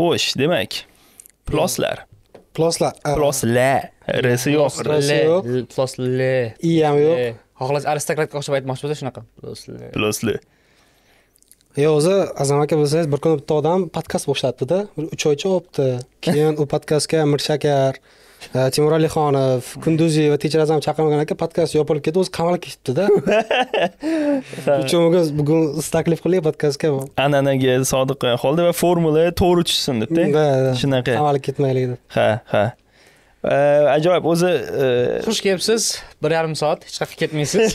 xo'sh demak ploslar ploslar äh. plosla rsi yo'q plosli i ham yo'q xohlasak aristokratga o'xshab aytmoqchi bo'lsa shunaqa plosli yo o'zi azam aka bilsangiz bir kuni bitta odam podkast boshlatdida bir uch oycha olibdi keyin u podkastga mirshakar Timur Alixonov, kunduzi va Tejaraz ham chaqirmagan ekan, podkast yopilib ketdi, o'zi qamalib ketibdi-da. Uchun bugun bugun taklif qildik podkastga. An'anaga sodiq holda va formula to'g'ri tushsin debda. Shunaqa. Qamalib ketmaylik deb. Ha, ha. ajoyib o'zi e, xush kelibsiz bir yarim soat hech qayerga ketmaysiz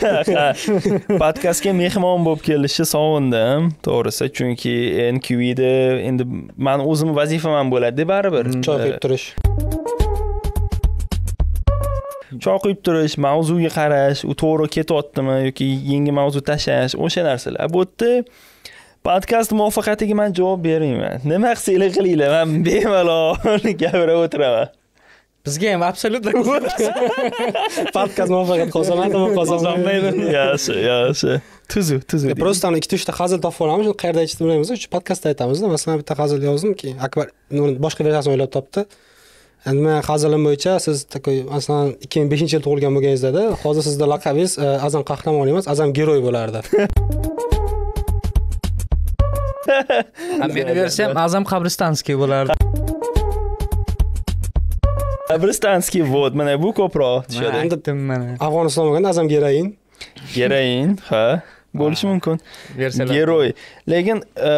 podkastga mehmon bo'lib kelishni sog'indim to'g'risi chunki nqvda endi man o'zimni vazifam ham bo'ladi baribir choy e, quyib turish shoqib turish mavzuga qarash u to'g'ri ketyaptimi yoki yangi mavzu tashlash o'sha narsalar bu yerda podkast muvaffaqiyatiga man javob bermayman nima qilsanglar qilinglar man bemalol gapirib o'tiraman bizga ham абсолютно podkast muvaffaqiyat qozonadimi qozonmaydimi yaxshi yaxshi tuzu tuzu просто ikkita uchta hazil topib olamiz qayerda aytishni bilmaymiz shu podkastda aytamizda masalan bitta hazil yozdim keyin akbar boshqa versiyasini o'ylab topdi man hazilim bo'yicha siz такой masalan ikki ming beshinchi yil tug'ilgan bo'lganingizdada hozir sizni laqabingiz e, azam qahramoni emas azam geroy bo'lardi meni versiyam azam qabristanskiy bo'lardi qabristanskiy вот mana bu ko'proq tushadi aytdim mana afg'oniston bo'lganda azam geroin geroin ha bo'lishi mumkin geroy lekin e,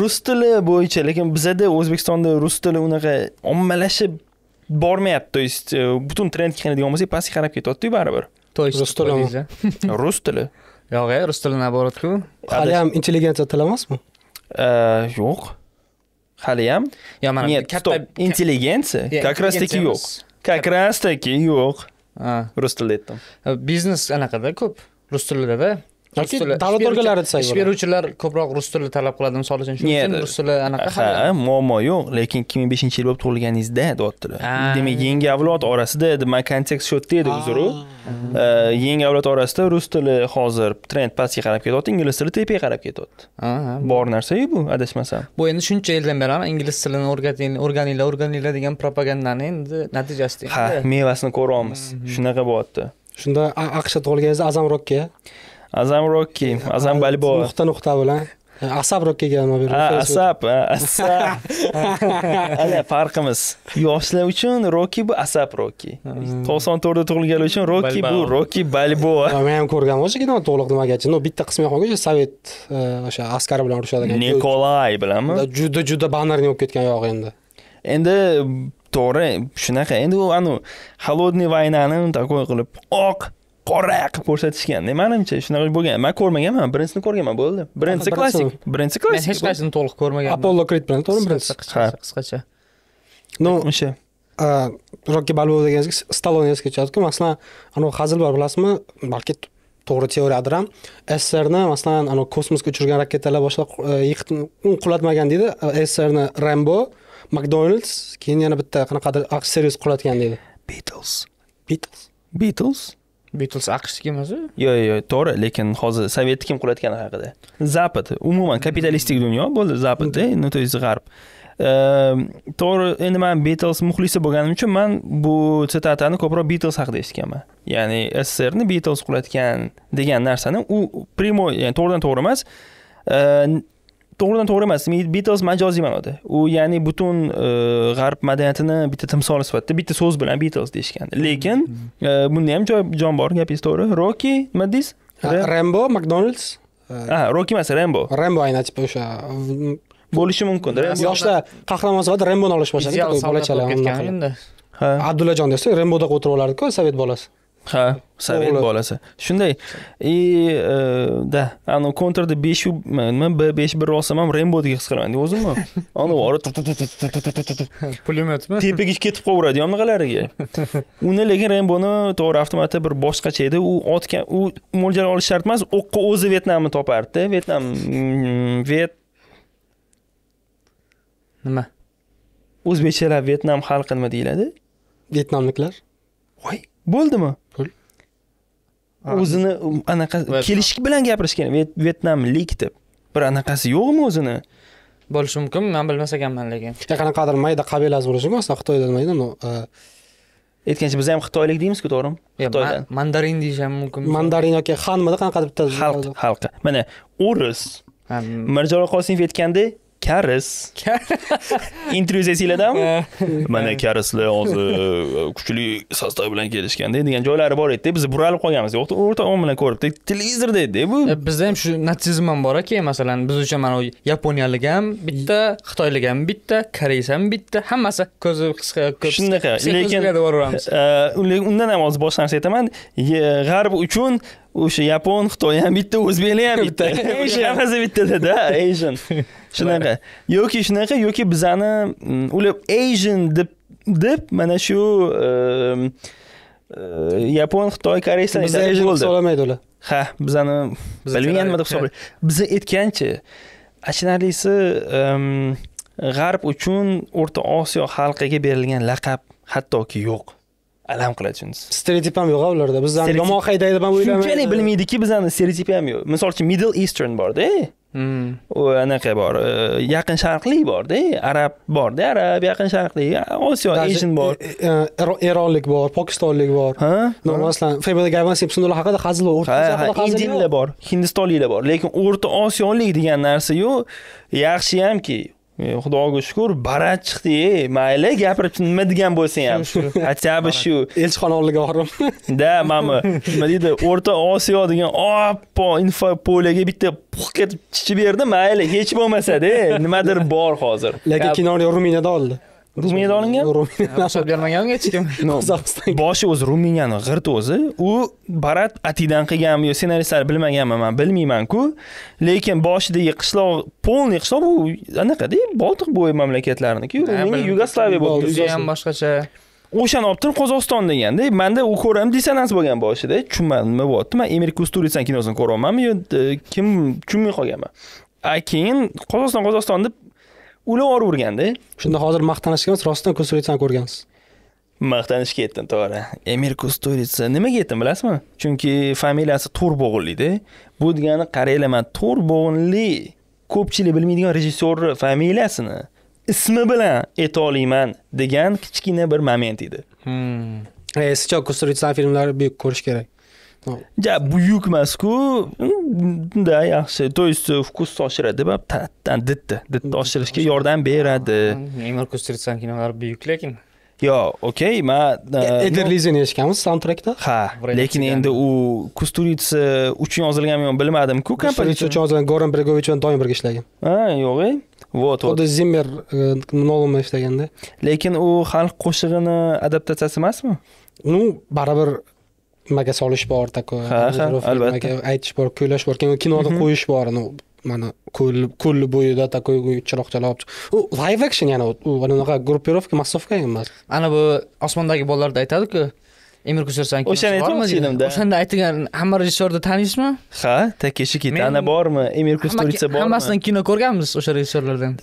rus tili bo'yicha lekin bizada o'zbekistonda rus tili unaqa ommalashib bormayapti то есть e, butun trendga keladigan bo'lsak pastga qarab ketyaptiku baribir то есть rus tili rus tili yo'q rus tili наоборотku ham intelligensiya tili emasmi yo'q hali ham yo mana нет katta intelligensiya как раз таки yo'q как раз таки yo'q rus tilida aytdim biznes anaqada ko'p rus tilidada yoki davlat organlari desak ish beruvchilar ko'proq rus tilini talab qiladi misol uchun shuning uchun rus tili anaqa ha muammo yo'q lekin ikki ming beshinchi yil bo'lib tug'ilganingizda dod tili demak yangi avlod orasida demak kontekst shu yerda edi uzr yangi avlod orasida rus tili hozir trend pastga qarab ketyapti ingliz tili tepaga qarab ketyapti bor narsayu bu adashmasam bu endi shuncha yildan beri ingliz tilini o'rgating o'rganinglar o'rganinglar degan propagandani endi natijasida ha mevasini ko'ryapmiz shunaqa bo'lyapti shunda aqshda tug'ilganingizda azamrokka azam rokki azam balboa nuqta nuqta bilan asab rokkiga nima berdi asab asab ana farqimiz yoshlar uchun rokki bu asab rokki hmm. to'qson to'rtda tug'ilganlar uchun rokki bu rokki balboa men ham ko'rganman o'sha kinoni to'liq nimagachi ну bitta qismi ham o'sha sovet e, o'sha askari bilan urushadigan nikolay bilanmi juda juda bannerniy bo'lib ketgan yog'i endi endi to'g'ri shunaqa endi u anavi холодный войнаni такой qilib oq qora qilib ko'rsatishgan manimcha shunaqa bo'lgan man ko'rmaganman birinchisini ko'rganman bo'ldi birinchisi klassik birinchisi klassik men hech qaysini to'liq ko'rmaganman apollo krit bilan to'g'rimi birinchisi qisqacha ну o'sha rokki balbo degan stalon esga tushadiku masalan anavi hazil bor bilasizmi balki to'g'ri teoriyadir ham sssrni masalan anavi kosmosga uchirgan raketalar boshqa e, qulatmagan deydi sssrni rambo mcdonalds keyin yana bitta qanaqadir servis qulatgan deydi beatles beatles beatles Beatles aqshniki emas yo'q yo'q to'g'ri lekin hozir sovetni kim qurayotgani haqida zapad umuman kapitalistik dunyo bo'ldi zapadda ну то есть g'arb ehm, to'g'ri endi man Beatles muxlisi bo'lganim uchun man bu sitatani ko'proq Beatles haqida eshitganman ya'ni sssrni Beatles qulatgan degan narsani u прямой ya'ni to'g'ridan to'g'ri emas ehm, to'g'ridan to'g'ri emas beatles majoziy ma'noda u ya'ni butun e, g'arb madaniyatini bitta timsoli sifatida bitta so'z bilan beatles deyishgan mm-hmm. lekin e, bunda ham jon bor gapingiz to'g'ri roki nima deysiz rembo makdonalds ha e, roki emas rembo rembo aynan типа o'sha bo'lishi mumkin yoshlar qahramon sifatida remboni olish bolachalar bola ha abdullajon desa remboda o'tirib olardiku sovet bolasi ha sovet bolasi shunday e, и да ani kontrda besh nima b besh bir olsam ham rembodek his qilaman o'zimni anavori pulemyotmi tepaga ketib qolaveradi yonag'alariga uni lekin remboni to'g'ri avtomati bir boshqacha edi u otgan u mo'ljal olish shart emas o'qqa o'zi vyetnamni topardida vyetnam vet nima o'zbekchalab vyetnam xalqi nima deyiladi vyetnamliklar voy bo'ldimi o'zini anaqa kelishib bilan gapirish kerak vyetnamlik deb bir anaqasi yo'qmi o'zini bo'lishi mumkin man bilmas ekanman lekin qanaqadir mayda qabilasi bo'lishi mumkin aslida xitoyda nimaydi uh, aytgancha biz ham xitoylik deymizku to'g'rimi xitoydan mandarin deyish ham mumkin mandarin yoki xanmida qanaqadir bitta xalq xalqi mana o'ris mirjalol qosimov aytgandek karis intruzya siyladami mana karislar hozir e, kuchli sostav bilan kelishganda degan joylari bor edida biz buralib qolganmiz o'rta o'n bilan ko'ribdik televizorda edida bu e, bizda ham shu natsizm ham bor aka masalan biz uchun mana yaponiyalik ham bitta xitoylik ham bitta koreys ham bitta hammasi ko'zi qisqa ko'p shunaqa lekin e, undan ham hozir boshqa narsa aytaman g'arb uchun o'sha yapon xitoy ham bitta o'zbeklar ham bitta hammasi bittada asian shunaqa yoki shunaqa yoki bizani ular asian deb deb mana shu yapon xitoy koreyslar asian ha bizani bilmagan nima deb hisoblaydi bizni aytgancha achinarlisi g'arb uchun o'rta osiyo xalqiga berilgan laqab hattoki yo'q alam qiladi shunisi stereotip ham yo'q ularda bizani yomon haydaydi ham o'ylamayman shunchalik bilmaydiki bizani stereotip ham yo'q misol uchun middle eastern borda hmm. anaqa bor e, yaqin sharqlik borda arab borda arab yaqin sharqlik osiyo asian bor e, e, eronlik bor pokistonlik bor masalan fbda haqida hazil bor indinlar bor hindistonliklar bor lekin o'rta osiyolik degan narsa yo'q yaxshiyamki E, xudoga shukur bara chiqdi mayli gapirib nima degan bo'lsang ham хотя бы shu elchixona oldigorim да mana nima deydi o'rta osiyo degan oppo info poliga bitta puh ketib chichib berdi mayli hech bo'lmasada nimadir bor hozir lekin kinoni ruminiyada oldi ruminiyada olingan ruminiyada bermagan hech kim qozog'iston boshi o'zi ruminiyani g'irt o'zi u barat atidan qilganmi yo ssenaristlar bilmaganmi man bilmaymanku lekin boshidagi qishloq полный qishloq bu anaqada boltiq bo'yi mamlakatlarniki yugoslaviya bo'lib o'zi ham boshqacha o'shani olib turib qozog'iston deganda manda u ko'raman dissonans bo'lgan boshida tushunmadim nima bo'lyapti man emir kusturisan kinosini ko'ryapmanmi yo e, kim tushunmay qolganman a keyin qozog'iston qozog'iston deb ulab yuboraverganda shunda hozir maqtanishga emas rostdan kustulitsani ko'rgansiz maqtanishga ketdim to'g'ri emir kustulitsa nimaga ketdim bilasizmi chunki familiyasi bo'g'inlida bu degani qaranglar man bo'g'inli ko'pchilik bilmaydigan rejissyorni familiyasini ismi bilan aytolmayman degan kichkina bir moment edi hmm. Eh, sichok filmlari buyuk ko'rish kerak ja buyuk emasku bunday hmm, yaxshi то есть вкусni oshiradi va ditti ditti oshirishga yordam beradi memor kustritsan kinolari buyuk lekin yo okey man eterlizini eh, eshitganmiz soundtrackda ha lekin endi u kusturitsa uchun yozilganmi yo'q bilmadimku kompozitsiya uchun yozilgan goran bregovich bilan doim birga ishlagan ha yo'q e вот xuddi zimmer eh, nolan bilan ishlaganda lekin u xalq qo'shig'ini adaptatsiyasi emasmi ну baribir nimaga solish bor такое ha ha albatta aytish bor kuylash bor keyin kinoda mhm. qo'yish bor mana ko'l ko'lni bo'yida такой chiroqchalab u live action yana u anaqa группировка massovka emas ana bu osmondagi bolalarda aytadiku emir kursarsan o'shani aytyapman filmda o'shanda aytilgan hamma rejissyorni taniysizmi ha takeshi kitana bormi emir kusturica bormi hammasidan kino ko'rganmiz o'sha rejissyorlardan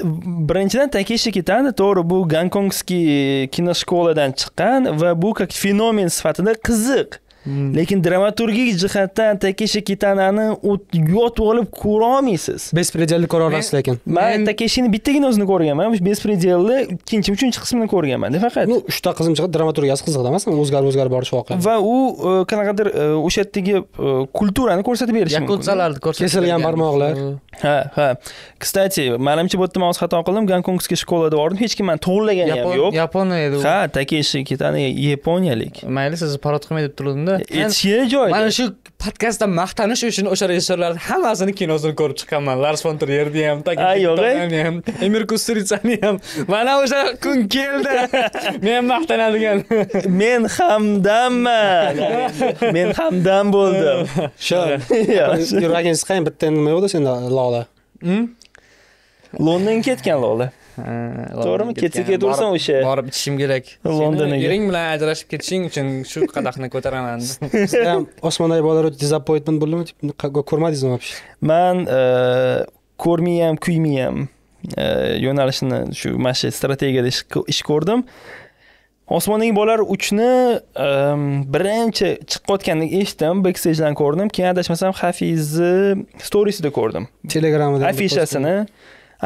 birinchidan takeshi kitana to'g'ri bu gonkongskiy kinoshkoladan chiqqan va bu как fenomen sifatida qiziq Mm. lekin dramaturgik jihatdan takeshi kitanani yotib olib ko'ra olmaysiz bespredelni ko'ra olasiz lekin man takeshini bittagina o'zini ko'rganman bespredelni ikkinchi uchinchi qismini ko'rganman faqat ну uchta qizim chiqib dramaturgiyasi qiziq emas o'zgarib o'zgarib borish voqea va u e, qanaqadir e, o'sha yerdagi e, kulturani ko'rsatib berishi mumkin ko'rsatib kesilgan barmoqlar ha ha кстати manimcha bu yerda man o'zi xato qildim gonkongskiy deb bordim hech kim mani to'g'irlagani ham yo'q yaponiya edi u ha takeshi kitani yaponiyalik mayli sizni parod qilmay deb turuvdimda ichki joy mana shu podkastda maqtanish uchun o'sha rejissyorlarni hammasini kinosini ko'rib chiqqanman lars von trierni ham ham emir kusturitsani ham mana o'sha kun keldi men maqtanadigan men hamdamman men hamdam bo'ldim yuragingiz qayn bitta nima bo'ldi senda lola hmm? lo'ndan ketgan lola to'g'rimi ketsa ketaversin o'sha borib ichishim kerak londonga ering bilan ajrashib ketishing uchun shu qadahni ko'taraman sizda ham osmonay bolar disappointment bo'ldimi ko'rmadingizmi вообще man e, kuymay ham e, yo'nalishini shu mana shu strategiyada ish ko'rdim osmondagi bolalar uchni e, birinchi chiqayotganini eshitdim bekstejdan ko'rdim keyin adashmasam hafizni storiesida ko'rdim telegramida afishasini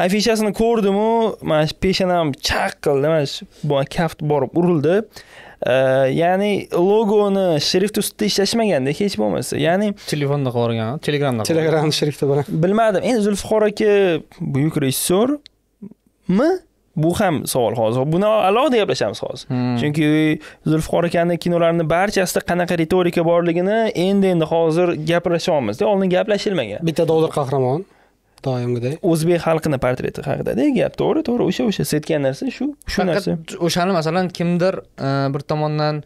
afishasini ko'rdimu mana shu peshanam chaq qildi mana shu kaft borib urildi ya'ni logoni shrift ustida ishlashmaganda hech bo'lmasa ya'ni telefonda qilib telegramda telegramni shrifti bilan bilmadim endi zulfiqor aka buyuk rejissyormi bu ham savol hozir buni alohida gaplashamiz hozir hmm. chunki zulfiqor akani kinolarini barchasida qanaqa ritorika borligini endi endi hozir gaplashyapmizda oldin gaplashilmagan bitta dovdir qahramon doimgiday o'zbek xalqini portreti haqidada gap to'g'ri to'g'ri o'sha o'sha setgan narsa shu shu narsa o'shani masalan kimdir e, bir tomondan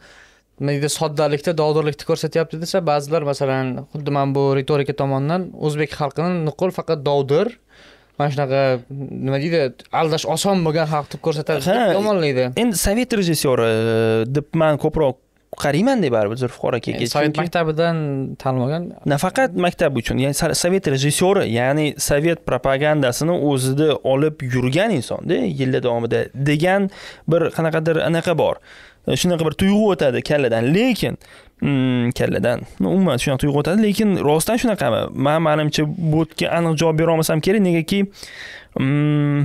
nima deydi soddalikda dodirlikni ko'rsatyapti desa ba'zilar masalan xuddi mana bu ritorika tomonidan o'zbek xalqini nuqul faqat dovdir mana shunaqa nima deydi aldash oson bo'lgan xalq deb ko'rsatadi ha yomonlaydi endi sovet rejissyori e, deb man ko'proq qarayman deb baribir zulfiqor akaga sovet maktabidan ta'lim olgan nafaqat maktab uchun ya'ni sovet rejissyori ya'ni sovet propagandasini o'zida olib yurgan insonda yillar davomida degan bir qanaqadir anaqa bor e, shunaqa bir tuyg'u o'tadi kalladan lekin mm, kalladan umuman shunaqa tuyg'u o'tadi lekin rostdan shunaqami man manimcha yerga aniq javob bera olmasam kerak negaki mm,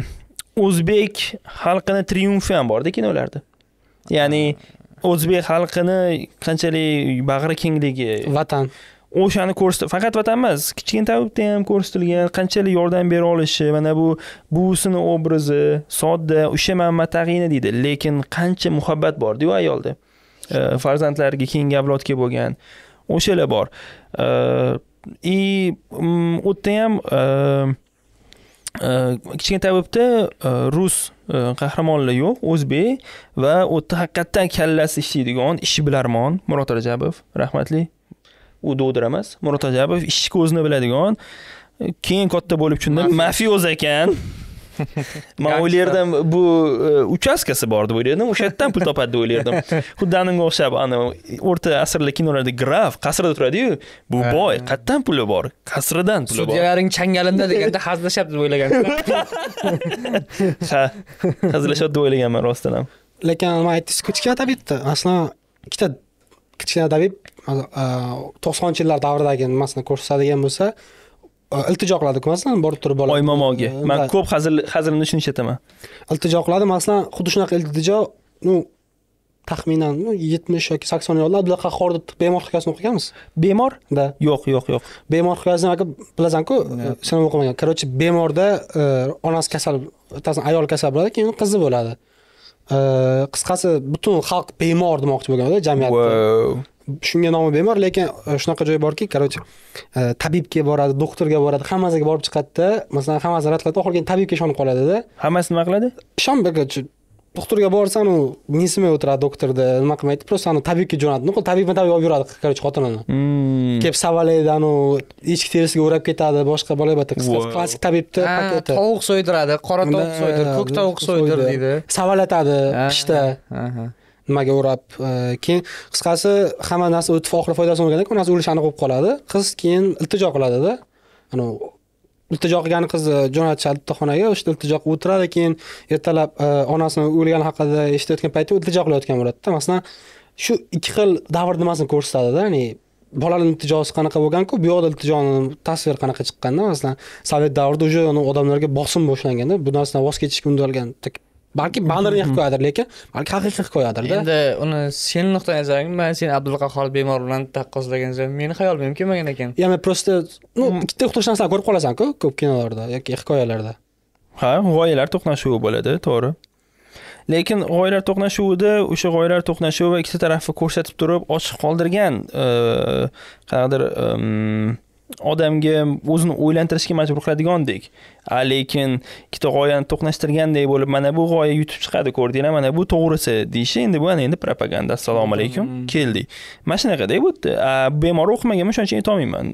o'zbek xalqini triumfi ham borda kinolarda ya'ni o'zbek xalqini qanchalik bag'ri kengligi vatan o'shani ko'rsatib faqat vatan emas kichkina ham ko'rsatilgan qanchalik yordam bera olishi mana bu buvisini obrazi sodda o'sha manba tag'ini deydi lekin qancha muhabbat bordiyu ayolda e, farzandlariga keyingi avlodga bo'lgan o'shalar bor и u yerda ham e, Э, kichkina tabibda э, rus э, qahramonlar yo'q o'zbek va u yerda haqiqatdan kallasi ishlaydigan ishbilarmon murod rajabov rahmatli u dodir emas murod rajabov ishni ko'zini biladigan e, keyin katta bo'lib tushundim mafioz ekan man e, yerda bu uchastkasi bor deb o'ylardim o'sha yerdan pul topadi deb o'ylardim xuddi anavga o'xshab ani o'rta asrli kinolarda graf qasrda turadiyu bu boy qayerdan puli bor qasridan puli bor sudyalaring changalimda deganda hazillashyapti deb o'ylagansan ha hazillashyapti deb o'ylaganman rostdan ham lekin man aytdingiz kichkina tabibda masalan ikkita kichkina tabib e, to'qsoninchi yillar davridagi nimasini ko'rsatadigan bo'lsa iltijo qiladiku masalan borib turib oladi oy momoga man ko'p hazil hazilimni shuni ishlataman iltijo qiladi masalan xuddi shunaqa iltijo ну taxminan yetmish yoki sakson yo'llar abdulla deb bemor hikoyasini o'qiganmiz bemor да yo'q yo'q yo'q bemor hikoyasini aka bilasanku e, sen o'qimagan короче bemorda e, onasi kasal ayol kasal bo'ladi keyin qizi bo'ladi e, qisqasi butun xalq bemor demoqchi bo'lganda jamiyatda shunga nomi bemor lekin e, shunaqa joy borki короче e, tabibga boradi doktorga boradi hammasiga borib chiqadida masalan hammasini rad qiladi oxirgi tabibga ishonib qoladida hammasi nima qiladi ishonib doktorga borsan u nesimay o'tiradi doktorda nima qilmaydi просто ani tabibga jo'natadi nuqul tabibma tabib olib yuradi короче xotinini hmm. kelib savalaydi anavi echki terisiga o'rab ketadi boshqa balabata qisqasi klassik tabibni paketi tovuq so'ydiradi qora tovuq so'ydir ko'k tovuq so'ydir deydi savalatadi qishda nimaga o'rab e, keyin qisqasi hamma narsa o'tib oxiri foydasini o'rgangan u narsa o'lishani bo'lib qoladi qiz keyin iltijo qiladida anavi iltijo qilgan qizni e, jo'natishadi bittaxonaga o'sha iltijo qilib o'tiradi keyin ertalab e, onasini o'lgani haqida eshitayotgan paytda iltijo qilayotgan bo'ladida masalan shu ikki xil davr nimasini ko'rsatadida ya'ni bolalarni iltijosi qanaqa bo'lganku bu yoqda iltijoni tasviri qanaqa chiqqanda masalan sovet davrida уже odamlarga bosim boshlanganda bu narsadan voz kechishga undalgan balki bannerni qo'yadir lekin balki haqiqiy qo'yadirda endi uni seni nuqtai nazaring man seni abdulla qahhor bemor bilan taqqoslagan zaman meni xayolimga kelmagan ekan ya men просто ну mm. ikkita o'xshash narsalarni ko'rib qolasan-ku ko'p kinolarda yoki hikoyalarda ha g'oyalar to'qnashuvi bo'ladi to'g'ri lekin g'oyalar to'qnashuvida o'sha g'oyalar to'qnashuvi va ikkita tarafni ko'rsatib turib ochiq qoldirgan qanaqadir odamga o'zini o'ylantirishga majbur qiladigandek lekin ikkita g'oyani to'qnashtirgandek bo'lib mana bu g'oya yutib chiqadi ko'rdinglar mana bu to'g'risi deyishi endi bu endi propaganda assalomu hmm. alaykum keldik mana shunaqada bu yerda bemor o'qimaganman o'shaning uchun aytolmayman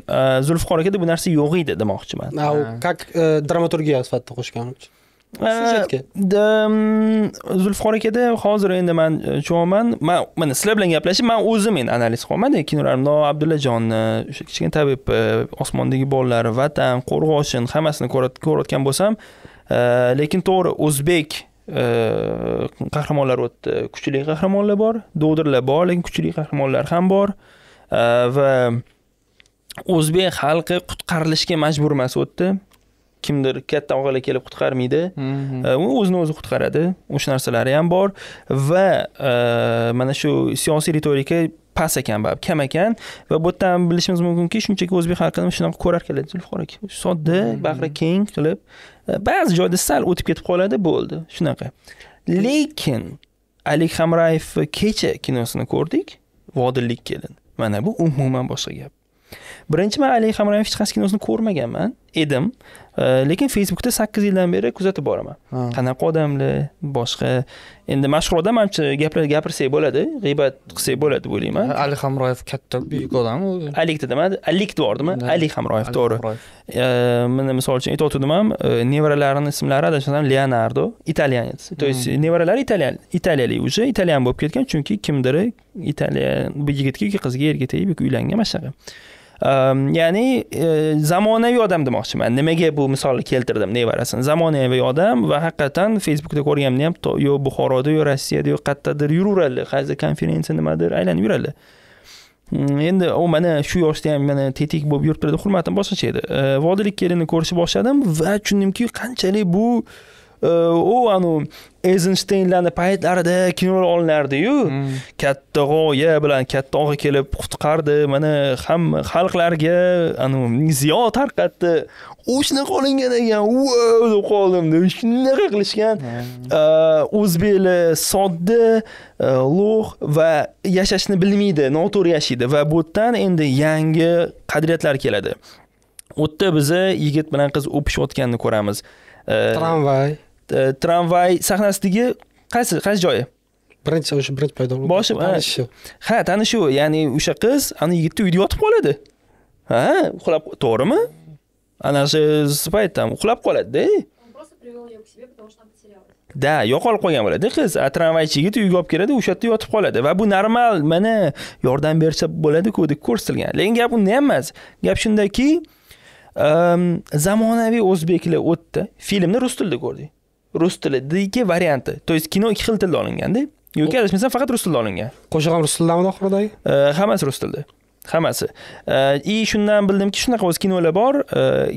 zulfiqor akada bu narsa yo'q edi demoqchiman как e, dramaturgiya sifatida qo'shgan sujetga zulufxor akada hozir endi man jo'man э, man mana sizlar bilan gaplashib man o'zim endi analiz qilyapmanda kinolarni abdullajonni o'sha kichkina tabib e, osmondagi bolalar vatan qo'rg'oshin hammasini ko'rayotgan bo'lsam e, lekin to'g'ri o'zbek e, qahramonlar o'tdi kuchli qahramonlar bor dodirlar bor lekin kuchli qahramonlar ham bor va o'zbek xalqi qutqarilishga majbur emas u yerda kimdir katta og'ila kelib qutqarmaydi mhm. u o'zini o'zi qutqaradi o'sha narsalari ham bor va e, mana shu siyosiy ritorika past ekan bab kam ekan va bu yerdan bilishimiz mumkinki shunchaki o'zbek xalqini shunaqa ko'rar keladi zulfiqor aka sodda mhm. bag'ri keng qilib e, ba'zi joyda sal o'tib ketib qoladi bo'ldi shunaqa lekin alik hamrayev kecha kinosini ko'rdik vodillik kelin mana bu umuman boshqa gap birinchi man ali hamroyev hech qaysi kinosini ko'rmaganman edim lekin facebookda sakkiz yildan beri kuzatib boraman qanaqa odamlar boshqa endi mashhur odam manimcha gaplar gapirsak bo'ladi g'iybat qilsak bo'ladi deb o'ylayman ali hamroyev katta buyuk odam alik dedim alik debordimi ali hamroyev to'g'ri mana misol uchun aytib ham e, nevaralarini ismlari adashmasam leonardo italyanец то hmm. есть nevaralari italyan italiyalik уже italyan bo'lib ketgan chunki kimdir italyan bu yigitga yoki qizga erga tegib yoki uylangan mana shunaqa ya'ni zamonaviy odam demoqchiman nimaga bu misolni keltirdim nevarasini zamonaviy odam va haqiqatdan facebookda ko'rganimda ham yo buxoroda yo rossiyada yo qayerdadir yuraveradi qaysi konferensiya nimadir aylanib yuradi endi u mana shu yoshda ham mana tetik bo'lib yurib turadi hurmatim boshqacha edi vodilik kelinni ko'rishni boshladim va tushundimki qanchalik bu u anavi eyzensteynlarni paytlarida kinolar olinardiyu hmm. katta g'oya bilan katta og'a kelib qutqardi mana hamma xalqlarga ziyo tarqatdi u shunaqa olingan ekan deb qoldim shunaqa qilishgan hmm. o'zbeklar sodda lo'h va yashashni bilmaydi noto'g'ri yashaydi va bu yerdan endi yangi qadriyatlar keladi u yerda biza yigit bilan qiz o'pishayotganini ko'ramiz tramvay E, tramvay sahnasidagi qaysi qaysi joyi birinchi o'sha birinchi paydo bo'lgan boshi tanishuv ha tanishuv ya'ni o'sha qiz ana yigitni uyida yotib qoladi ha uxlab to'g'rimi ana shu payt там uxlab qoladida da yo'qolib qolgan bo'ladi qiz a tramvaychi yigit uyga olib keladi o'sha yerda yotib qoladi va bu normal mana yordam bersa bo'ladiku deb ko'rsatilgan lekin gap unda ham emas gap shundaki ehm, zamonaviy o'zbeklar o'tdi filmni rus tilida ko'rdik rus tilidagi varianti то есть kino ikki xil tilda olinganda yoki adashmasam faqat rus tilida olingan qo'shiq ham rus tilidami oxiridagi hammasi rus tilida hammasi и shundan bildimki shunaqa o'zi kinolar bor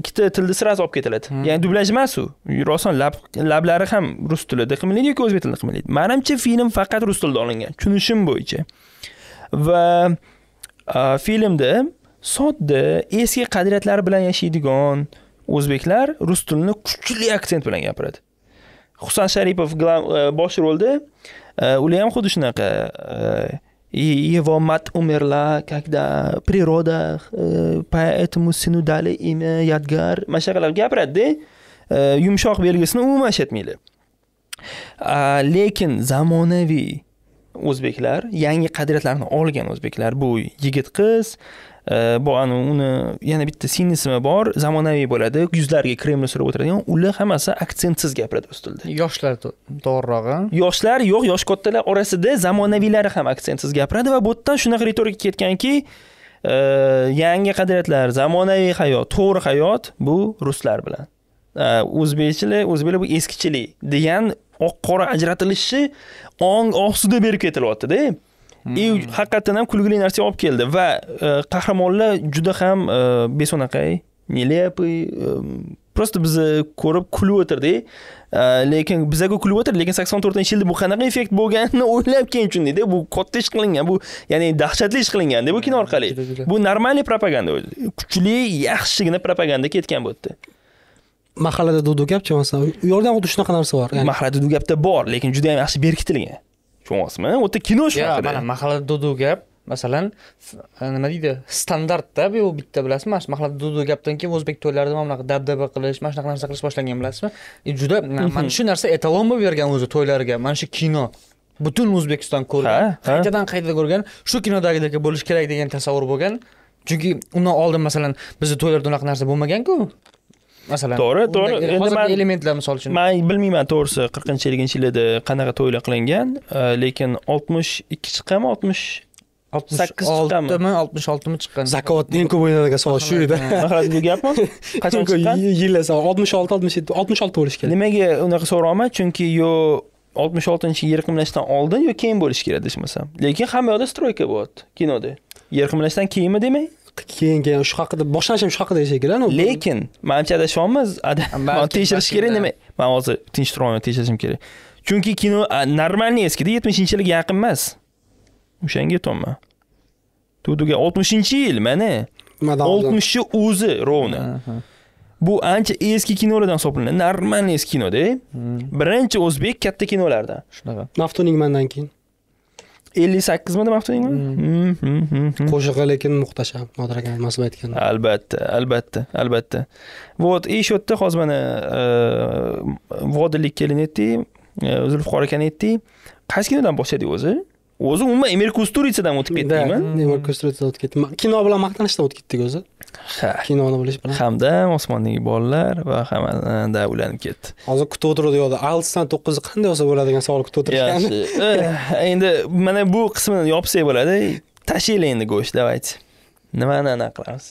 ikkita tilda сразу olib ketiladi hmm. ya'ni dublyaj emas u rostdan lab lablari ham rus tilida qilinmaydi yoki o'zbek tilida qilinmaydi manimcha film faqat rus tilida olingan tushunishim bo'yicha va e, filmda sodda eski qadriyatlari bilan yashaydigan o'zbeklar rus tilini kuchli aksent bilan gapiradi husan sharipov e, bosh rolda e, ular ham xuddi shunaqa его мать умерла, когда природа, поэтому сыну дали имя Ядгар. Mana shunaqa gapiradi e, yumshoq belgisini umuman ishlatmaydi. Lekin zamonaviy o'zbeklar, yangi qadriyatlarni olgan o'zbeklar, bu yigit qiz, bu uni yana bitta singlisi bor zamonaviy bo'ladi yuzlarga kremni surib o'tiradigan ular hammasi aksentsiz gapiradi rus tilida yoshlar to'g'rirog'i yoshlar yo'q yosh kattalar orasida zamonaviylari ham aksentsiz gapiradi va bu yerdan shunaqa retorika ketganki yangi qadriyatlar zamonaviy hayot to'g'ri hayot bu ruslar bilan o'zbekchilik o'zbeklar bu eskichilik degan oq qora ajratilishi ong ostida berib ketilyaptida и mm-hmm. haqiqatdan ham kulgili narsa olib keldi va e, qahramonlar juda ham besonaqay нелепый просто bizni ko'rib kulib o'tirdik e, lekin bizaga kulib o'tirdi lekin sakson to'rtinchi yilda bu qanaqa effekt bo'lganini o'ylab keyin tushundikda bu katta ish qilingan bu ya'ni dahshatli ish qilinganda bu kino orqali bu normalniy propaganda kuchli yaxshigina propaganda ketgan bu yerda mahallada duduv gap chiqmasa u ham xuddi shunaqa narsa bor mahallada duduv gapda bor lekin juda ham yaxshi berkitilgan tushunyapsizmi yerda kino shunaqa mana mahallada dudu gap masalan e, nima deydi standartda bu bitta bilasizmi mana shu mahallada dudu gapdan keyin o'zbek to'ylarida mana bunaqa dabdaba qilish mana shunaqa narsa qilish boshlangan bilasizmi e, juda mhm. mana shu narsa etalon bo'lib bergan o'zi to'ylarga mana shu kino butun o'zbekiston ko'rgan qaytadan qayta ko'rgan shu kinodagidek bo'lishi kerak degan tasavvur bo'lgan chunki undan oldin masalan bizni to'ylarda unaqa narsa bo'lmaganku masalan to'g'ri to'gri endi man elementlar misol uchun man bilmayman to'g'risi qirqinchi elliginchi yillarda qanaqa to'ylar qilingan lekin oltmish ikki chiqqanmi oltmish oltmish sakkiz oltimi oltmish oltimi chiqqan zakovatni eng ko'p o'ynadigan savol shu edi bu gapmi qachon chiqqan yillar savol oltmish olti oltmish yetti oltmish olti bo'lishi kerak nimaga unaqa so'rayapman chunki yo oltmish oltinchi yil qimlashdan oldin yo keyin bo'lishi kerak adashmasam lekin hamma yoqda stroyka bo'lyapti kinoda yer qimlashdan keyinmi demang keyin keyin shu haqida boshlanishi ham shu haqida shekilli lekin manimcha adashyapmiz tekshirish kerak nima man hozir tinch turolmayman tekshirishim kerak chunki kino нормальный eskida yetmishinchi yilga yaqin emas o'shanga aytyapman tuduga oltmishinchi yil mana oltmishni o'zi ровно bu ancha eski kinolardan hisoblanadi нормальный eski kinoda hmm. birinchi o'zbek katta kinolaridan shunaqa naftuning mandan keyin ellik sakkizmi aytdingmi hmm. hmm, hmm, qo'shig'i lekin muhtasham nodir aka almasib aytgan albatta albatta albatta вот и shu yerda hozir mana e, vodillik kelin aytdik e, zulfiqor akani aytdik qaysi kinodan boshladik o'zi o'zi umuman emirka kusturitsadan o'tib ketdingmi emirka kusturitsadan o'tib ketdim kino bilan maqtanishdan o'tib ketdik o'zi ha kinoni bilish bilan hamda osmondagi bolalar va hamda e, ulanib ketdi hozir kutib o'tiruvdi yoqda oltizdan to'qqizni qanday olsa bo'ladigan savol kutib o'tirishgan e, endi mana bu qismini yopsak bo'ladi tashlaylik endi go'sht давайте nimani anaqa qilamiz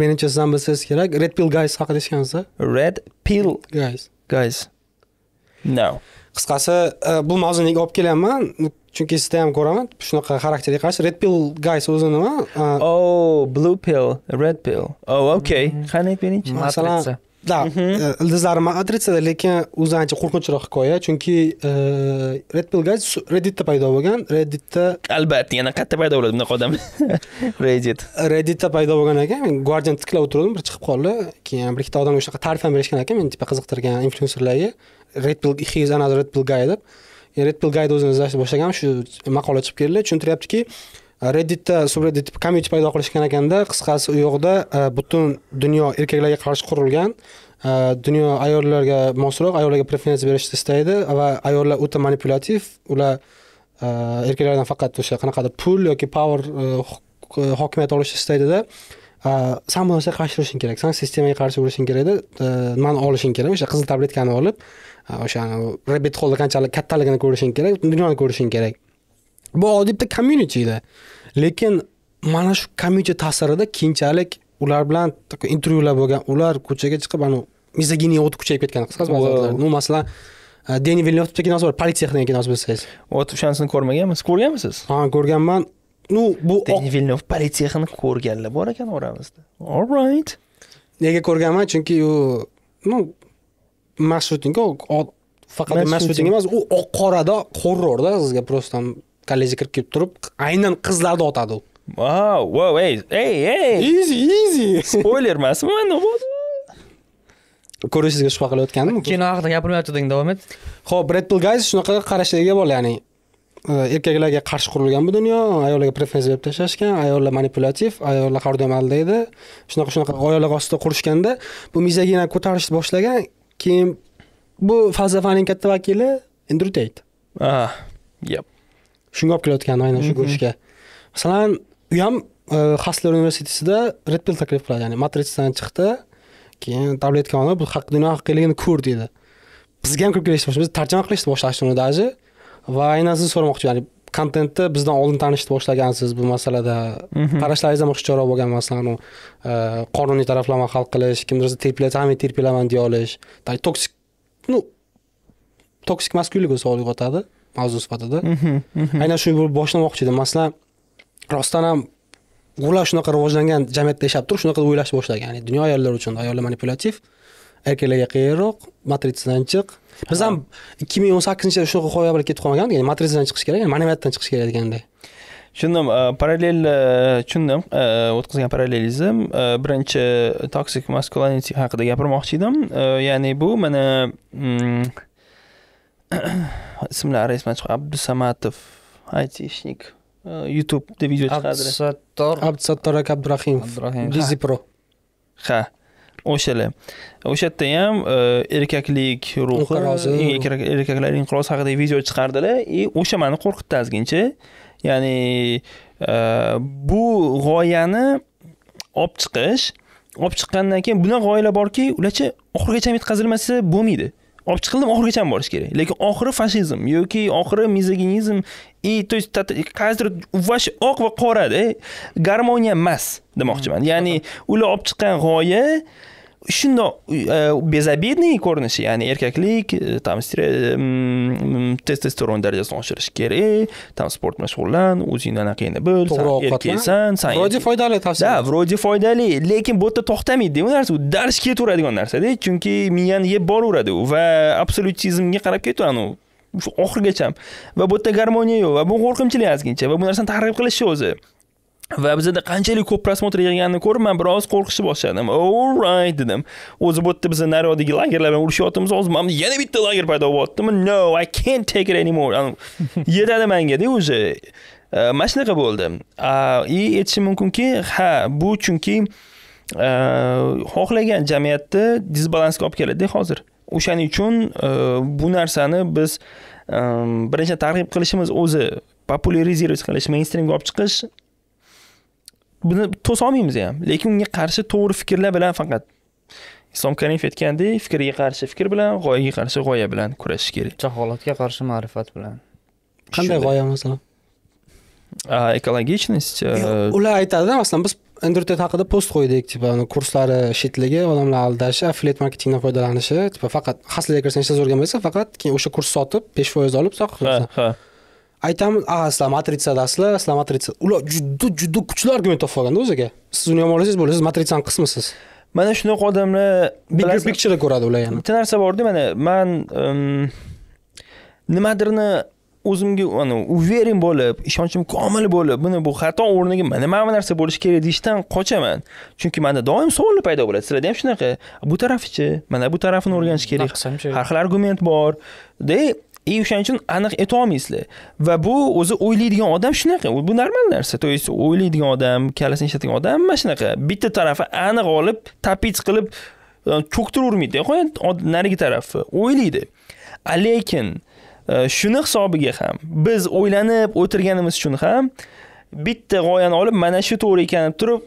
menimcha sizham bilsangiz kerak red pill guys haqida eshitgansiz red pill guys guys no qisqasi e, bu mavzuni nega olib kelyapman chunki sizda ham ko'raman shunaqa xarakterga qarshi red pill guy so'zi nima e, o oh, blue pill red pill o oh, okay mm-hmm. qani meningchi masalan да mm-hmm. e, ildizlari matritsada lekin o'zi ancha qo'rqinchroq hikoya chunki red pill guys redditda paydo bo'lgan redditda albatta yana qayerda paydo bo'ladi bunaqa odam reddit redditda paydo bo'lgan ekan men guardian tiklab o'tirgandim bir chiqib qoldi keyin bir ikkita odam o'shanaqa ta'rif ham berishgan ekan meni tipa qiziqtirgan influencerlarga red pill he is another red pill guy deb e, red pill guide o'zini izlashni boshlagan shu maqola chiqib keldi tushuntiryaptiki e, redditda subreddit kommunity paydo qilishgan ekanda qisqasi u yoqda e, butun dunyo erkaklarga qarshi qurilgan dunyo ayollarga mosroq ayollarga preferensiya berishni istaydi va ayollar o'ta manipulyativ ular erkaklardan faqat o'sha qanaqadir pul yoki power hokimiyat olishni istaydida san bu narsaga qarshi turishing kerak san sistemaga qarshi urishing kerakda nimani olishing kerak o'sha qizil tabletkani olib o'shani rabbit holni qanchalik kattaligini ko'rishing kerak dunyoni ko'rishing kerak bu oddiy bitta communityda lekin mana shu community ta'sirida keyinchalik ular bilan intervyular bo'lgan ular ko'chaga chiqib anavi mizoginiya o'ti kuchayib ketgan qisqasi ну masalan e, deni villenov bitta kinosi bor degan kinosi bilsangiz o'shanisini ko'rmaganmisiz ko'rganmisiz ha ko'rganman ну bu deni villenov politexni ko'rganlar bor ekan oramizda all right nega ko'rganman chunki u ну mashrutinka faqat mashrutinka emas u oq qorada horrorda sizga просто там kollejga kirib kelib turib aynan qizlarda otadi u wow ey ey ey easy easy spoiler emasmi nima bo'ldi ko'rishingizga shubha qilayotgandim kino haqida gapirmayotganding davom et ho'p bred pill guys shunaqa qarashlarga ega bo'ldi ya'ni e, erkaklarga qarshi qurilgan bu dunyo ayollarga preferensiya berib tashlashgan ayollar manipulyativ ayollar har doim aldaydi shunaqa shunaqa g'oyalar ostida qurishganda bu mizagina ko'tarishni boshlagan keyin bu falsafaning katta vakili endru teyt ah, yep shunga olib kelayotgan aynan shu go'shtga mhm. masalan u ham e, hasler universitetida red pill taklif qiladi ya'ni matritsadan chiqdi keyin tabletka olib bu haq dunyo haqiqiyligini ko'r deydi bizga ham kirib kelishni biz tarjima qilishni boshlashdi uni даже va aynan sizni so'ramoqchi ya'ni kontentni bizdan oldin tanishni boshlagansiz bu masalada mhm. qarashlaringiz ham o'xsharoq bo'lgan masalan e, qonuniy taraflama hal qilish kimdir terpilyapsa ham men terpilaman deya olish toksik ну toksik maskulik o'zi yo'qotadi mavzu sifatida mhm, mhm. aynan shu boshlamoqchi edim masalan rostdan ham ular shunaqa rivojlangan jamiyatda yashab turib shunaqa o'ylashni boshlagan ya'ni dunyo ayollar uchun ayollar manipulyativ erkaklarga qiyinroq matritsadan chiq biz ham ikki ming o'n sakkizinchi yilda shunaqa qoyalar ketib qolmagan ya'ni matrisadan chiqish kerak ya'ni ma'naviyatdan chiqish kerak deganday tushundim parallel tushundim o'tkazgan parallelizm birinchi toxic masculinity haqida gapirmoqchi edim ya'ni bu mana mm, ismlari esimdan chiqib abdusamatov aytishnik youtubeda video chiqardi abdusattor abdusattor aka abdurahimov dizi pro ha o'shalar o'sha yerda ham e, erkaklik ruhi erkaklar inqirozi haqida video chiqardilar и e, o'sha mani qo'rqitdi ozgincha ya'ni e, bu g'oyani olib chiqish olib chiqqandan keyin bunaqa g'oyalar borki ularcha oxirigacha ham yetkazilmasa bo'lmaydi olib chiqildimi oxirigacha ham borish kerak lekin oxiri fashizm yoki oxiri mizoginizm и то есть qaysidir вообще oq va qorada garmoniya emas demoqchiman ya'ni ular olib chiqqan g'oya shundoq bezabedniy ko'rinishi ya'ni erkaklik там testosteron darajasini oshirish kerak там sport bilan shug'ullan o'zingni anaqangni bil to'g'ri erkaksan san вроде foydali tavsiya да вроде foydali lekin bu yerda to'xtamaydida bu narsa u darz ketaveradigan narsada chunki miyani yeb boraveradi u va absolyutizmga qarab ketaveradi oxirigacha va bu yerda garmoniya yo'q va bu qo'rqinchli ozgincha va bu narsani targ'ib qilishni o'zi va bizada qanchalik ko'p prosmotr yig'ganini ko'rib man biroz qo'rqishni boshladim Alright dedim o'zi bu yerda bizni nariyoqdagi lagerlar bilan urushyapmiz hozir mana yana bitta lager paydo bo'lyaptimi no i can't take it anymore yetadi mangada уже e, mana shunaqa bo'ldi и aytishim mumkinki ha bu chunki e, xohlagan jamiyatni disbalansga olib keladida hozir o'shaning uchun e, bu narsani biz birinchi targ'ib qilishimiz o'zi populyarizировать qilish mainstreamga olib chiqish buni to'solmaymiz ham lekin unga qarshi to'g'ri fikrlar bilan faqat islom karimov aytgandek fikrga qarshi fikr bilan g'oyaga qarshi g'oya bilan kurashish kerak jaholatga qarshi ma'rifat bilan qanday g'oya masalan ekologichность ular aytadida masalan biz internet haqida post qo'ydik tipa kurslari shitligi odamlar aldashi affiliate marketingdan foydalanishi tipa faqat haslga kirsang hech narsa o'rganmaysan faqat keyin o'sha kurs sotib besh foiz olib sotiq qilasan aytamiz a sizlar matritsadasizlar sizlar matritsa ular juda juda kuchli argument topib olganda o'ziga siz uni yomonlasangiz bo'ldi siz matritsani qismisiz mana shunaqa odamlar bigger picture ko'radi ular yana bitta narsa borda mana man nimadirni o'zimga уверен bo'lib ishonchim komil bo'lib buni bu xato o'rniga mana mana bu narsa bo'lishi kerak deyishdan qochaman chunki manda doim savollar paydo bo'ladi sizlarda ham shunaqa bu tarafichi mana bu tarafini o'rganish kerak har xil argument bor и o'shaning uchun aniq aytolmaysizlar va bu o'zi o'ylaydigan odam shunaqa bu normal narsa то есть o'ylaydigan odam kallasini ishlatadigan odam mana shunaqa bitta tarafi aniq olib tapits qilib e, cho'ktiravermaydi narigi tarafi o'ylaydi lekin e, shuni hisobiga ham biz o'ylanib o'tirganimiz uchun ham bitta g'oyani olib mana shu to'g'ri ekan deb turib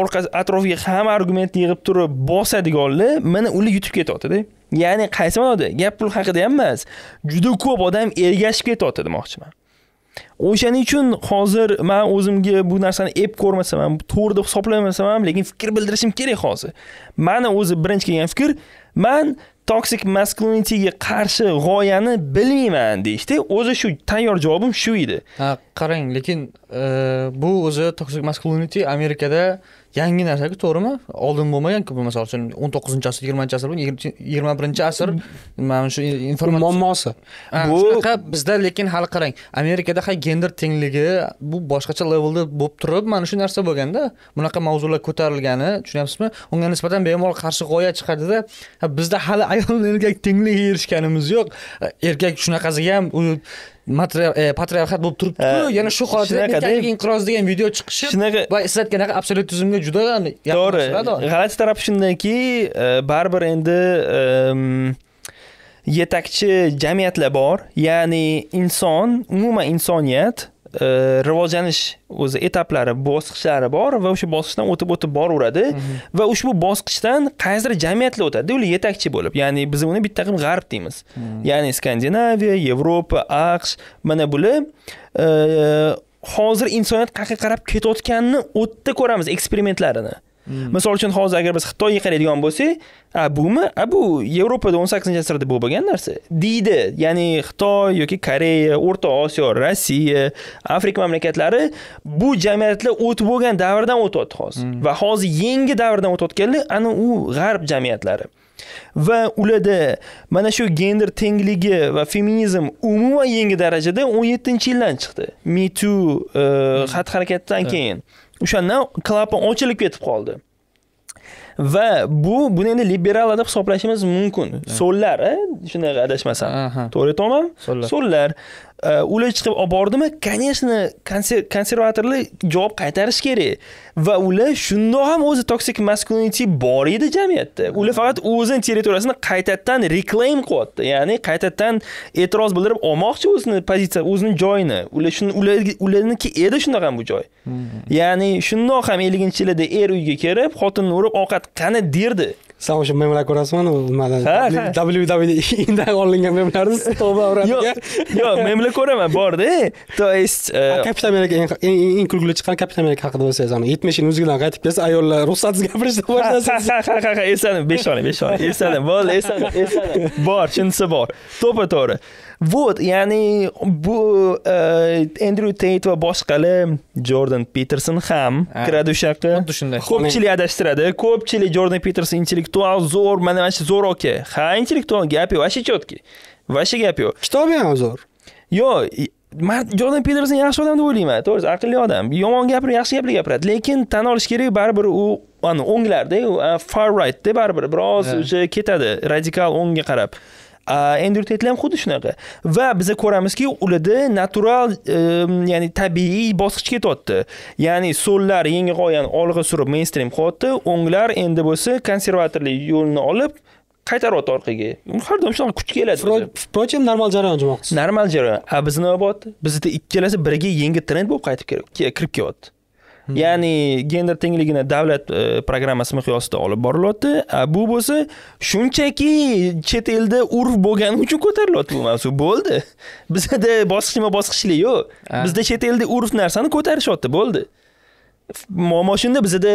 orqasi atrofiga hamma argumentni yig'ib turib bosadiganlar mana ular yutib ketyaptida ya'ni qaysi ma'noda gap pul haqida ham emas juda ko'p odam ergashib ketyapti demoqchiman o'shaning uchun hozir man o'zimga bu narsani ep ko'rmasam ham to'g'ri deb hisoblamasam ham lekin fikr bildirishim kerak hozir mani o'zi birinchi kelgan fikr man toxic masculinityga qarshi g'oyani bilmayman deyishda o'zi shu tayyor javobim shu edi qarang lekin e, bu o'zi toxic masculinity amerikada yangi narsaku to'g'rimi oldin bo'lmaganku bu misol uchun o'n to'qqizinchi asr yigirmanchi asr yigirma birinchi asr mana shu informatsiya muammosi bu shunaqa bizda lekin hali qarang amerikada ha gender tengligi bu boshqacha levelda bo'lib turib mana shu narsa bo'lganda bunaqa mavzular ko'tarilgani tushunyapsizmi unga nisbatan bemalol qarshi g'oya chiqadida bizda hali ayol erkak tengligiga erishganimiz yo'q erkak shunaqasiga ham E, patriarxat bo'lib turibdiku yana shu holatda inqiroz degan video chiqishi shunaqa va siz aytgandek tuzumga juda to'g'ri g'alati tarafi shundaki e, baribir endi yetakchi jamiyatlar bor ya'ni inson umuman insoniyat E, rivojlanish o'zi etaplari bosqichlari bor va o'sha bosqichdan o'tib o'tib boraveradi va ushbu bosqichdan qaysidir jamiyatlar o'tadi ular yetakchi bo'lib ya'ni biz uni bitta qilib g'arb deymiz ya'ni skandinaviya yevropa aqsh mana bular e, e, hozir insoniyat qayerga qarab ketayotganini u yerda ko'ramiz eksperimentlarini Hmm. misol uchun hozir agar biz xitoyga qaraydigan bo'lsak a bumi a bu yevropada o'n sakkizinchi asrda bo'lmagan narsa deydi ya'ni xitoy yoki koreya o'rta osiyo rossiya afrika mamlakatlari bu jamiyatlar o'tib bo'lgan davrdan o'tyapti hozir hmm. va hozir yangi davrdan o'tayotganlar ana u g'arb jamiyatlari va ularda mana shu gender tengligi va feminizm umuman yangi darajada 17 yildan chiqdi me too e, hmm. xatti harakatdan keyin o'shandan klapan ochilib ketib qoldi va bu buni endi liberal deb hisoblashimiz mumkin so'llar eh, shunday adashmasam to'g'ri aytyapmanmi so'llar ular chiqib olib bordimi конечно konservatorlar javob qaytarish kerak va ular shundoq ham o'zi toksik maskulinity bor edi jamiyatda ular faqat o'zini territoriyasini qaytadan reclaim qilyapti ya'ni qaytadan e'tiroz bildirib olmoqchi o'zini pozitsiya o'zini joyini ular shuni ularniki edi shundoq ham bu joy ya'ni shundoq ham elliginchi yillarda er uyga kelib xotinni urib ovqat qani derdi san o'sha memlar ko'rasizmi nimadan wwe dan olingan memlarni tovba uradigan yo'q memlar ko'raman borda то есть kapitan amerika eng kulgili chiqqan kapitan amerika haqida bo'lsangiz ana yetmishini o'zigidan qaytib kelsa ayollar ruxsatsiz gapirishni boshlaysiz ha ha ha esladim besh ona besh ona esladim bo'ldi esladim esladim bor shunisi bor to'ppa to'g'ri вот ya'ni bu endryu teyt va boshqalar jordan peterson ham kiradi o'sha yoqqa xuddi shunday ko'pchilik adashtiradi ko'pchilik jordan peterson intellektual zo'r mana mana shu zo'r oka ha intellektual gap yo'q вообще четкий вообще gap yo'q kitobi ham zo'r yo'q man jordan peterson yaxshi odam deb он to'g'risi aqlli odam yomon gapirib yaxshi gaplar gapiradi lekin tan olish kerak baribir u o'nglarda far rightda baribir biroz уже ketadi radikal o'ngga qarab endurtetlar ham xuddi shunaqa va biza ko'ramizki ularda natural ya'ni tabiiy bosqich ketyapti ya'ni so'llar yangi g'oyani olg'a surib mainstream qilyapti o'nglar endi bo'lsa konservatorlik yo'lini olib qaytaryapti orqaga har doim shunaqa kuch keladi впрочем normal jarayon demoqchisiz normal jarayon a bizni nima bo'lyapti bizda ikkalasi biriga yangi trend bo'lib qaytib kirib kelyapti ya'ni hmm. gender tengligini davlat e, programmasi miqyosida olib borilyapti bu bo'lsa shunchaki chet elda urf bo'lgani uchun ko'tarilyapti bu mavzu bo'ldi bizada bosqichma bosqichlik yo'q bizda chet elda urf narsani ko'tarishyapti bo'ldi muammo shunda bizada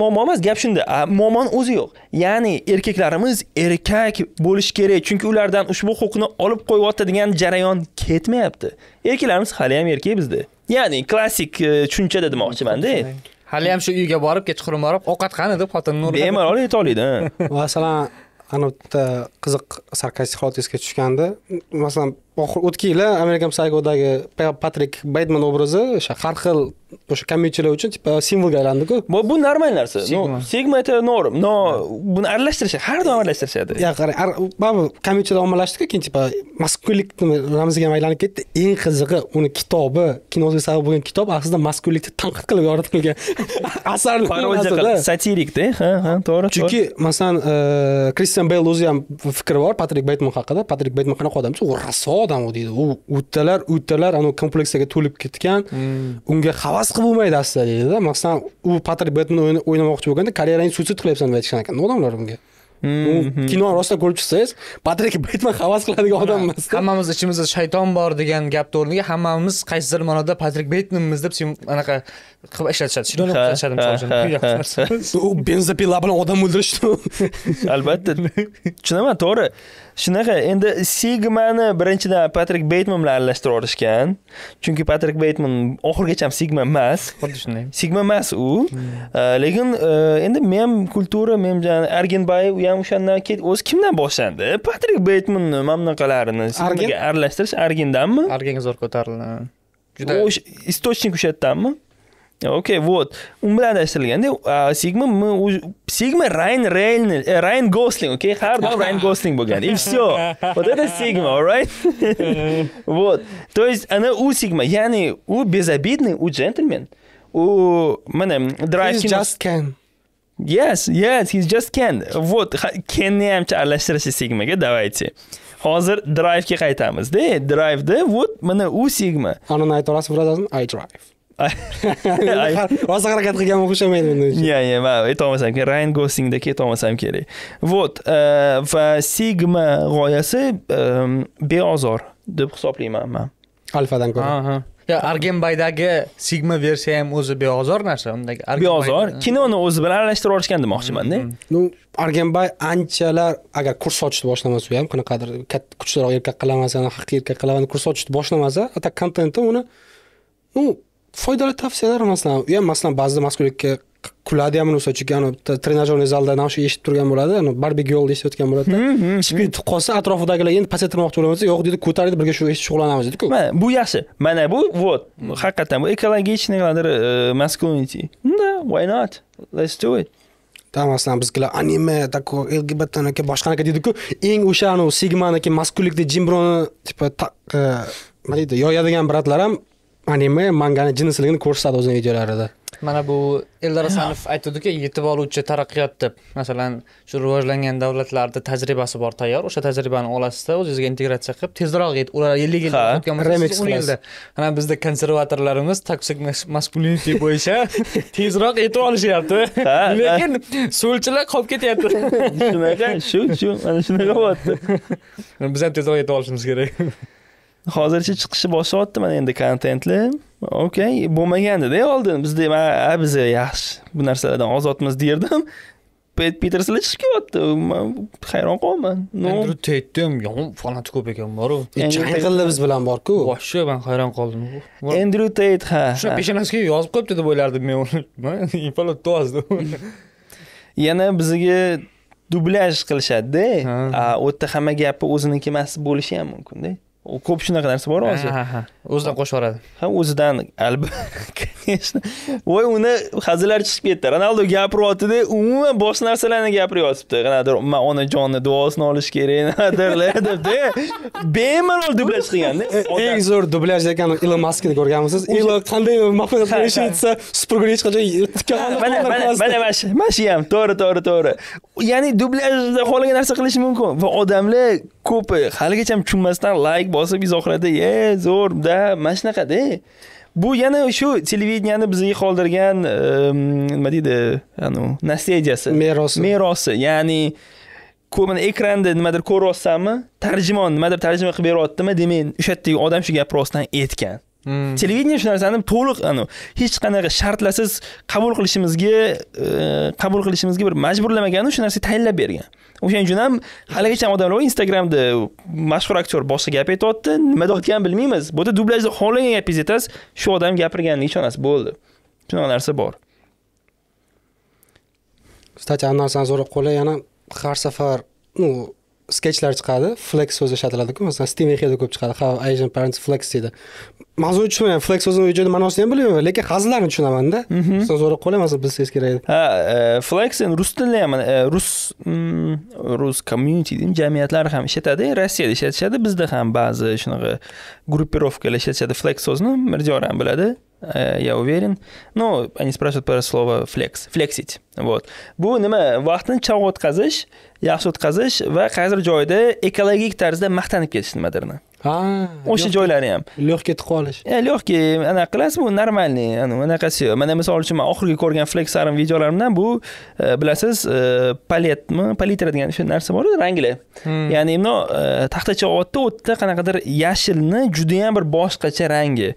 muammo e, emas gap shunda muammoni o'zi yo'q ya'ni erkaklarimiz erkak bo'lishi kerak chunki ulardan ushbu huquqni olib degan jarayon ketmayapti erkaklarimiz haliyam erkak bizda ya'ni klassik tushuncha e, demoqchimanda hali ham shu uyga borib kechqurun borib ovqat qani deb xotinni urib bemalol aytoladi masalan ana bitta qiziq sarkastik holat esga tushgandi masalan o'tgan yili amerikan psychodagi patrik baydman obrazi o'sha har xil o'sha kommentarlar uchun типа simvolga aylandiku bu нормальный narsa sigma это norm но buni aralashtirishadi har doim aralashtirishadi yo'q baribir kommentarlar ommalashdiku keyin типа maskullikni ramziga ham aylanib ketdi eng qizig'i uni kitobi kinosiga sabab bo'lgan kitob aslida maskullikni tanqid qilib yoritilgan asarni parodiya qilib satirikda ha ha to'g'ri chunki masalan kristian e, beyl o'zi ham fikri bor patrik beytman haqida patrik beytman qanaqa odam u raso odam u deydi u uttalar uttalar anavi kompleksaga to'lib ketgan hmm. unga havas qilib bo'lmaydi aslida deydida masalan u patrik betmen o'ynamoqchi bo'lganda karyerangni suitsid qilyapsan deb aytishgan ekan odamlar unga hmm, u hmm. kino rostdan ko'rib chiqsangiz patrik betman havas qiladigan odam emas hammamiz ichimizda shayton bor degan gapni o'rniga hammamiz qaysidir ma'noda patrik betmanmiz deb anaqa qilib ishlatishadi shuni ishlatishadi misol uchun u benzopila bilan odam o'ldirishdi albatta tushunaman to'g'ri shunaqa endi sigmani birinchidan patrik beytman bilan aralashtirib yuborishgan chunki patrik beytman oxirigacha ham sigma emas xuddi shunday sigma emas u hmm. lekin endi mem kultura mem argenbay u ham o'shandan keyin o'zi kimdan boshlandi patrik beytmanni mana bunaqalarini aralashtirish argendanmi argenga zo'r ko'tarildi juda источник o'sha yerdanmi Окей, вот. У меня да силганда Сигма мы Сигма Райан Рейн э, Райан Гослинг, окей, har Райан Гослинг bo'lgan. И все. Вот это Сигма, alright? Вот. То есть она у Сигма, яни у безобидный, у джентльмен. У mana He's just Ken. Yes, yes, he's just Ken. Вот, Ken canni ham aralashtirishi Sigmaga, давайте. Hozir Drive'ga qaytamiz-da. Drive'da вот mana u Sigma. Anani ayta olasizmi, birodar? I drive. rosa harakat qilganga o'xshamaydi bundan yo'q yo'q man aytolmasam kerak rayan goslingda ketolmasam kerak вот va э, sigma g'oyasi beozor deb hisoblayman man alfadan ko'ra argenbaydagi sigma versiya ham o'zi beozor narsa undagi beozor kinoni o'zi bilan aralashtirib yuborishgan demoqchimanda ну argenbay anchalar agar kurs ochishni boshlamasa u ham qanaqadir katta kuchliroq erkak qilaman seni haqiqiy erkak qilaman kurs ochishni boshlamasa atak kontentni uni ну foydali tavsiyalar masalan u ham masalan ba'zida mas'ullikka kuladi ham an bitta trenajerniy zalda ana shu eshitib turgan bo'ladi barbegirl eshitayotgan bo'ladida ichib ketib qolsa atrofidagilar endi pasaytirmoqchi bo'lmasa yo'q deydi ko'taraydi birga shu shug'ullanamiz deydiku mana bu yaxshi mana bu вот haqiqatdan bu ekologichный e, masculinity да why not let's do it там masalan biznikilar anime такой lgbtniki boshqaniki deydiku eng o'sha anavi sigmaniki maskulikni jimbroni типа нима e, deydi yoyadigan bratlar ham anime mangani jinsligini ko'rsatadi o'zini videolarida mana bu eldor asanov aytadiku yetib oluvchi taraqqiyot deb masalan shu rivojlangan davlatlarda tajribasi bor tayyor o'sha tajribani olasizda o'zingizga integratsiya qilib tezroq ular ellik yil o'tgan bo'lsa mana bizda konservatorlarimiz toksik maskulinity bo'yicha tezroq yetib olishyapti lekin so'lchilar qolib ketyapti shunaqa shu shu mana shunaqa bo'lyapti biz ham tezroq yetib olishimiz kerak hozircha chiqishni boshlayapti mana endi kontentli okey bo'lmagandida oldin bizda biz e, yaxshi bu narsalardan ozodmiz derdim pet peterslar chiqib kelyapti man hayron qolyapman andru teytni ham yomon fanati ko'p ekan boru chayqildi biz bilan borku вообще man hayron qoldim endryu teyt ha shu peshonasiga yozib qo'yibdi deb o'ylardim men uni ipalab yana bizga dublyaj qilishadida u yerda hamma gapi o'ziniki emas bo'lishi ham mumkinda ko'p shunaqa narsa bor hozir ha ha o'zidan qo'shib yuboradi ha o'zidan albatta конечно voy uni hazillari chiqib ketdi ronaldo gapiryaptida umuman boshqa narsalarni gapiryotibdi nimadir man onajonni duosini olish kerak nimadirlar debda bemalol dublyaj qilganda eng zo'r dublyaj ekan ilon maskni ko'rganmisiz ilon qanday aytsa supurgini hech qachon mana mana mana shu mana shu ham to'g'ri to'g'ri to'g'ri ya'ni dublyajda xohlagan narsa qilish mumkin va odamlar ko'pi haligacha tushunmasdan layk bosib izohlarda ye zo'rda mana shunaqada bu yana shu televideniyani bizga qoldirgan nima deydi anavi наследияsi merosi merosi ya'ni mana ekranda nimadir ko'ryapsanmi tarjimon nimadir tarjima qilib beryaptimi demak o'sha yerdagi odam shu gapni rostdan aytgan Hmm. televidение shu narsani to'liq hech qanaqa shartlarsiz qabul qilishimizga e, qabul qilishimizga bir majburlamagan shu narsa tayinlab bergan o'shaning uchun ham haligacha odamlar instagramda mashhur aktyor boshqa gap aytyapti nima deyotganini bilmaymiz bu yerda dublyajda xohlagan gapingizni aytasiz shu odam gapirganiga ishonasiz bo'ldi shunaqa narsa bor кстати anavi narsani so'rab qolay yana har safar ну sketchlar chiqadi flex so'zi ishlatiladiku masalan steam exeda ko'p chiqadi how asian parents flex deydi mavzuni tushunmayman flex so'zini u joyda ma'nosini ham bilmayman lekin hazillarni tushunamanda mhm. sizdan so'rab qolay masalan bilsangiz kerak edi ha e, flex endi rus tilida ham e, rus mm, rus community deymi jamiyatlari ham ishlatadi rossiyada ishlatishadi bizda ham ba'zi shunaqa gruppirovkalar ishlatishadi flex so'zini mirziyor ham biladi e, я уверен. Ну, они спрашивают про слово flex, флексить. Вот. Bu nima vaqtni chalg'itqazish yaxshi o'tkazish va qaysidir joyda ekologik tarzda maqtanib ketish nimadirni ha o'sha joylari ham легкий etib qolish легкий anaqa qilasiz bu нормальный anaqasi yo'q mana misol uchun man oxirgi ko'rgan fleksarim videolarimdan bu bilasiz paletmi palitra degan o'sha narsa bor rangli ya'ni mundoq taxtacha olyapti u yerda qanaqadir yashilni judayam bir boshqacha rangi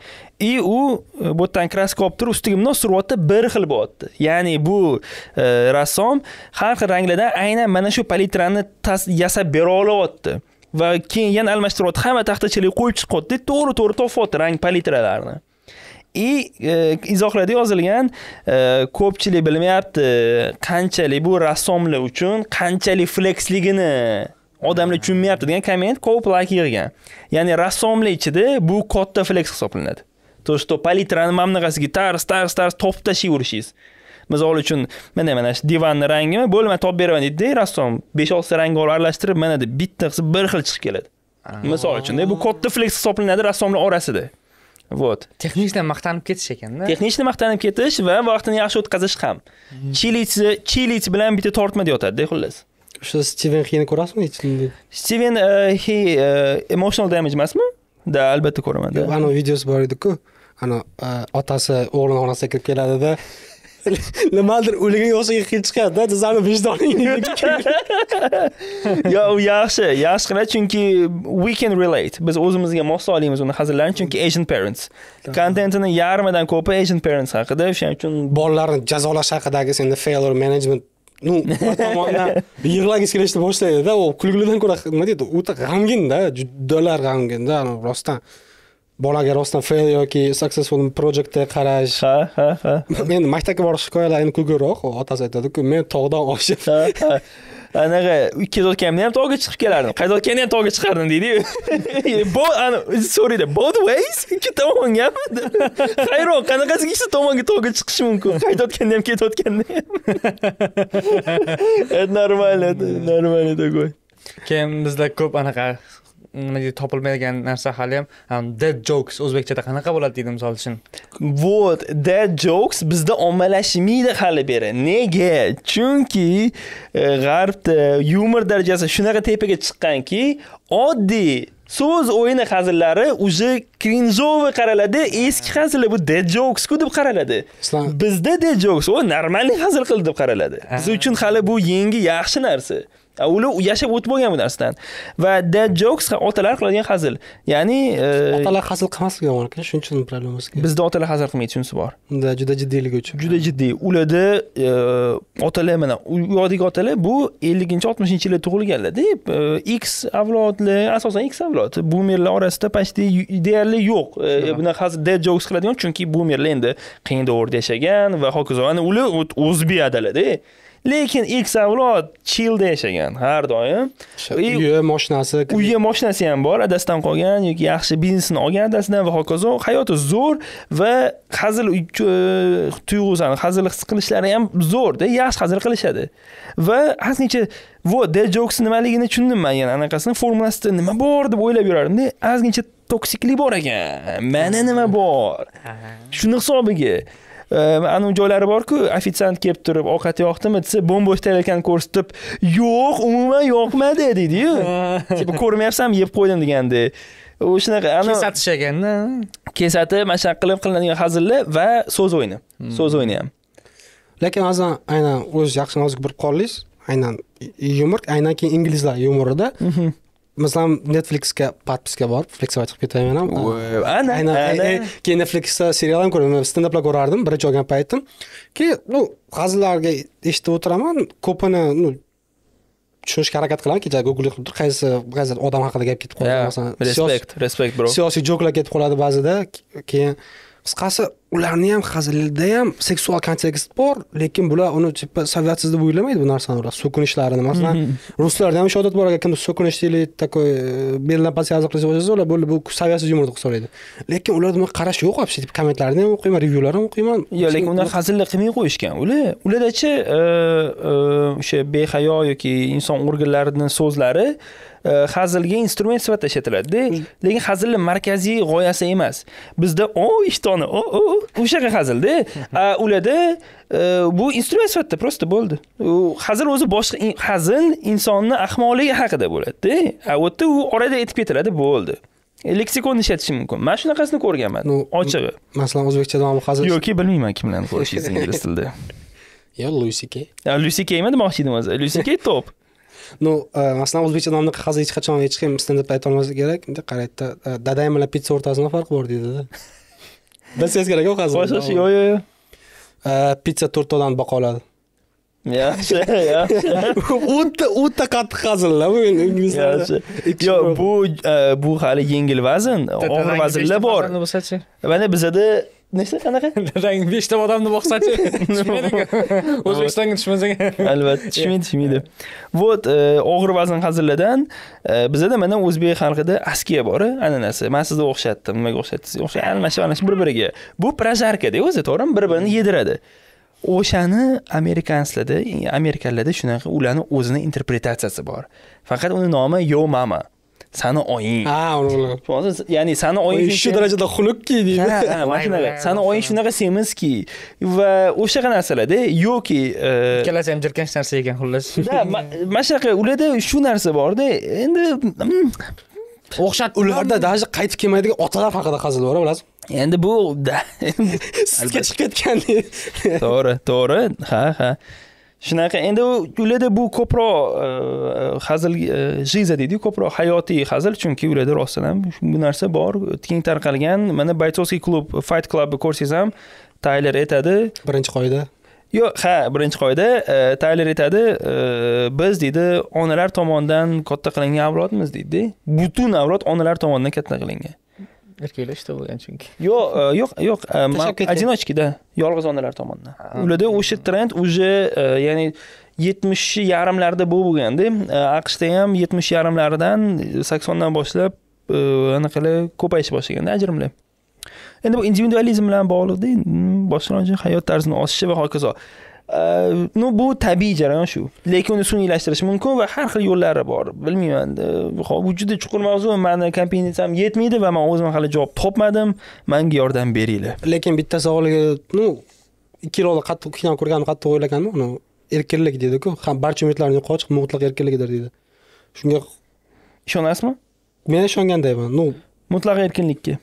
и u bu yerdan kraska olib turib ustiga mundoq suryapti bir xil bo'lyapti ya'ni bu rassom har xil ranglardan aynan mana shu palitrani yasab bera olyapti va keyin yana almashtiryapti hamma taxtachalik qo'yib chiqyapti to'g'ri to'g'ri topyapti rang palitralarni и e, izohlarda yozilgan e, ko'pchilik bilmayapti qanchalik bu rassomlar uchun qanchalik fleksligini odamlar tushunmayapti degan komment ko'p layk yig'gan ya'ni rassomlar ichida bu katta fleks hisoblanadi то что palitrani mana bunaqasiga tars tars tars topib tashlayverishingiz misol uchun mana mana shu divanni rangimi bo'ldi man topib beraman deydida rassom besh oltita rangni olib aralashtirib mana deb bitta qilsa bir xil chiqib keladi ah. misol uchun e, bu katta fleks hisoblanadi rassomlar orasida вот texnichni maqtanib ketish ekanda texnichni maqtanib ketish va vaqtini yaxshi o'tkazish ham hmm. chilichi chilits bilan bitta tortmada yotadida e, xullas o'sha stiven xini ko'rasizmi hech stiven e, he emotional damage emasmi да albatta ko'raman yo'q anavi videosi bor ediku ana otasi o'g'lini xonasiga kirib keladida nimadir o'ligi yo'qsiga kelib chiqadida jizani vijdoningni yo u yaxshi yaxshigina chunki we can relate biz o'zimizga mos olamiz uni hazillarni chunki asian parents kontentini yarmidan ko'pi asian parents haqida o'shaning uchun bolalarni jazolash haqidagi senda failure management ну tomondan yig'lagisi kelishni boshlaydida u kulgulidan ko'ra nima deydi o'ta g'amginda judalar g'amginda rostdan bolaga rostdan fail yoki successful projectga qarash ha ha ha men maktabga borish hikoyalarini kulgiroq otasi aytadiku men tog'dan oshib anaqa kelayotganimda ham tog'ga chiqib kelardim qaytayotganda ham tog'ga chiqardim deydiyu so'raydi both ways ikki tomongami hayron qanaqasiga ikkita tomonga tog'ga chiqishi mumkin qaytayotganda ham ketayotganda ham это нормально это нормально такой keyin bizda ko'p anaqa nima deydi topilmagan narsa hali ham um, dead jokes o'zbekchada qanaqa bo'ladi deydi misol uchun вот dead jokes bizda ommalashmaydi hali beri nega chunki e, g'arbda yumor darajasi shunaqa tepaga chiqqanki oddiy so'z o'yini hazillari уже кринжовый qaraladi eski hazil bu dead jokes ku deb qaraladi bizda dead jokes o normalniy hazil qildi deb qaraladi biz uchun hali bu yangi yaxshi narsa uli yashab o'tib bo'lgan bu narsadan va dad jokes otalar qiladigan hazil ya'ni э, otalar hazil qilmasligi yomon ekan shuning uchun problemimiz bizda otalar hazil qilmaydi shunisi bor да juda jiddiyligi uchun juda jiddiy ularda e, otalar mana u yoqdagi otalar bu elliginchi oltmishinchi yilda tug'ilganlarda e, x avlodli asosan x avlod bumerlar orasida почти deyarli yo'q bunaqa e, hazil dad jokes qiladigan chunki bumerlar endi qiyin davrda yashagan va hokazo ana ular o'zbek adalarda lekin eks avlod childa yashagan har doim uyi moshinasi uyi moshinasi ham bor adasidan qolgan yoki yaxshi biznesini olgan adasidan va hokazo hayoti zo'r va hazil e, tuyg'usini hazil his qilishlari ham zo'rda yaxshi hazil qilishadi va ozgincha вот de jokes nimaligini tushundim man yana anaqasini formulasida nima bor deb o'ylab yurardimda ozgincha toksiklik bor ekan mana nima bor shuni hisobiga Ehm, ana joylari borku ofitsiant kelib turib ovqat yoqdimi desa bo'mbo'sh tarelkani ko'rsatib yo'q umuman yoqmadi deydiyu типа ko'rmayapsanmi yeb qo'ydim deganda u shunaqa ana kesatishaganda kesatib mana shunaqa qilib qilinadigan hazillar va so'z o'yini hmm. so'z o'yini ham lekin ba'zan aynan o'z yaxshi nozik bo'lib qoldingiz aynan yumor aynan keyin inglizlar yumorida mhm. masalan netflixga подписка bor flixovat qilib ketaman ham ana aynan keyin netflixda serial ham ko'raman standaplar ko'rardim birinchi olgan paytim keyin ну hazillarga eshitib o'tiraman ko'pini ну tushunishga harakat qilaman kecha google qilib turib qaysi qaysi odam haqida gap ketib qoladi masalan respekt respekt bro siyosiy joklar ketib qoladi ba'zida keyin qisqasi ularni ham hazilda ham seksual kontekst bor lekin bular uni типа savyatsiz deb o'ylamaydi bu narsani ular so'kinishlarini masalan ruslarda ham o'sha odat bor kimdir so'kinish deylik такой э, belidan past yazi qilsa ular bo'ldi bu savyatsiz yumor deb hisoblaydi lekin ularda bunaqa qarash yo'q вообще типа kommentlarni ham o'qiyman revyularni ham o'qiyman yo lekin ular hazilda qilmay qo'yishgan ular ulardachi э, э, o'sha behayo yoki inson organlarini so'zlari E, hazilga instrument sifatida ishlatiladida mm. lekin hazilni markaziy g'oyasi emas bizda o ishtoni o o o'shaqa hazilda mm-hmm. ularda e, bu instrument sifatida просто bo'ldi hazil o'zi boshqa hazil insonni ahmoqligi haqida bo'ladida a u yerda u orada aytib ketiladi bo'ldi leksikonni ishlatish mumkin man shunaqasini ko'rganman ochig'i masalan o'zbekchadan hazil yoki bilmayman kim bilan ko'rishingiz ingliz tilida yo lusike luisike demoqchi edim o'zi luisike top ну masalan o'zbekcha nomni hozir hech qachon hech kim standartda aytolmasa kerak qaraydi dadam bilan pitsa o'rtasida farq bor deydida bilsangiz kerak-ku hozir yo'q yo'q yo'q pitsa odamni boqa oladi yaxshi yaxshi o'ta qattiq hazilla bu yaxshi yo'q bu bu hali yengil vazn og'ir vaznlar bor mana bizada nechta qanaqa 5 beshta odamni boqsachi tushmaydiku o'zbekistonga tushmasang albatta tushmaydi tushmaydi вот og'ir vazn hazillardan e, bizada mana o'zbek xalqida askiya bor e, ananasi man sizni o'xshatdim nimaga o'xshatdingiz almashib almashib bir biriga bu projarkada o'zi to'g'rimi bir birini hmm. yediradi o'shani amerikanslarda amerikanlarda shunaqa ularni o'zini interpretatsiyasi bor faqat uni nomi yo mama sani ah, oying ha hozir ya'ni sani oying shu darajada xunukki deydi ha mana shunaqa sani oying shunaqa semizki va o'shaqa narsalarda yoki e, ikkalasi ham jirkanch narsa ekan xullas mana shunaqa ularda shu narsa borda endi o'xshat ularda даже qaytib kelmaydigan otalar haqida qazilib bora bilasizmi endi bu sizga chiqib ketgan to'g'ri to'g'ri ha ha shunaqa endi ularda bu ko'proq e, e, hazil жиза e, deydiyu ko'proq hayotiy hazil chunki ularda rostdan ham bu narsa bor keng tarqalgan mana baytovskiy klub fight clubni ko'rsangiz ham tayler aytadi birinchi qoida yo'q ha birinchi qoida tayler aytadi biz deydi onalar tomonidan katta qilingan avlodmiz deydida butun avlod onalar tomonidan katta qilingan erkaklashtirilgan chunki e, yo'q yo'q yo'q одиночки да yolg'iz onalar tomonidan ularda o'sha trend уже e, ya'ni yetmishni yarimlarda bo'lganda e, aqshda ham yetmish yarimlaridan saksondan boshlab anaqalar ko'payish boshlaganda ajrimlar endi bu individualizm bilan bog'liqda mm, boshqalar uchun hayot tarzini oshishi va hokazo Э, ну bu tabiiy jarayon shu lekin uni sun'iylashtirish mumkin va har xil yo'llari bor bilmayman hop e, bu juda chuqur mavzu mani kompetensiyam yetmaydi va man o'zim hali javob topmadim manga yordam beringlar lekin bitta savolga ну ikki yil oldin qattiq kino ko'rganim qattiq o'ylaganman uni erkinlik deydiku barcha umidlarni yo'qqa chiqib mutlaq erkinlikdir deydi shunga ishonasizmi men ishongandayman ну mutlaq erkinlikka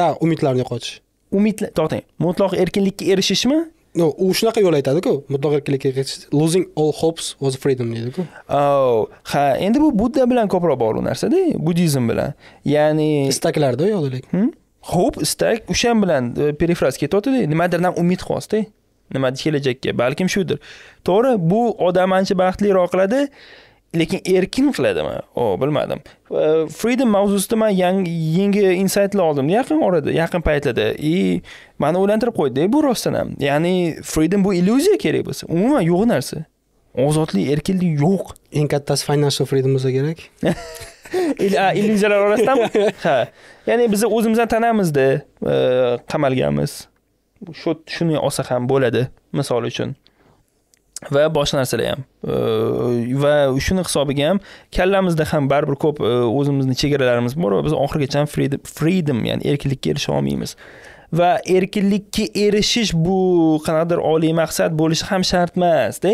да umidlarni yo'qotish umidlar to'xtang mutlaq erkinlikka erishishmi no u shunaqa yo'l aytadiku mutlaq erkinlikka losing all hopes was freedom deydiku oh, ha endi bu budda bilan ko'proq bog'liq narsada budizm bilan ya'ni istaklarda yo'qlik hope hmm? istak o'sha bilan e, perifraz ketyaptida nimadirdan umid qilasiz nimadir kelajakka balkim shudir to'g'ri bu odam ancha baxtliroq qiladi lekin erkin qiladimi o bilmadim e, freedom mavzusida man yangi yangi insaytlar oldim yaqin orada yaqin paytlarda и mani o'ylantirib qo'ydida bu rostdan ham ya'ni freedom bu illyuziya kerak bo'lsa umuman yo'q narsa ozodlik erkinlik yo'q eng kattasi financial freedom bo'lsa kerak illyuziyalar orasidami ha ya'ni biz o'zimizni tanamizda e, qamalganmiz shu shuni olsa ham bo'ladi misol uchun va boshqa narsalar ham va shuni hisobiga ham kallamizda ham baribir ko'p o'zimizni chegaralarimiz bor va biz oxirigacha ham freedom ya'ni erkinlikka erisha olmaymiz va erkinlikka erishish bu qanaqadir oliy maqsad bo'lishi ham shart emasda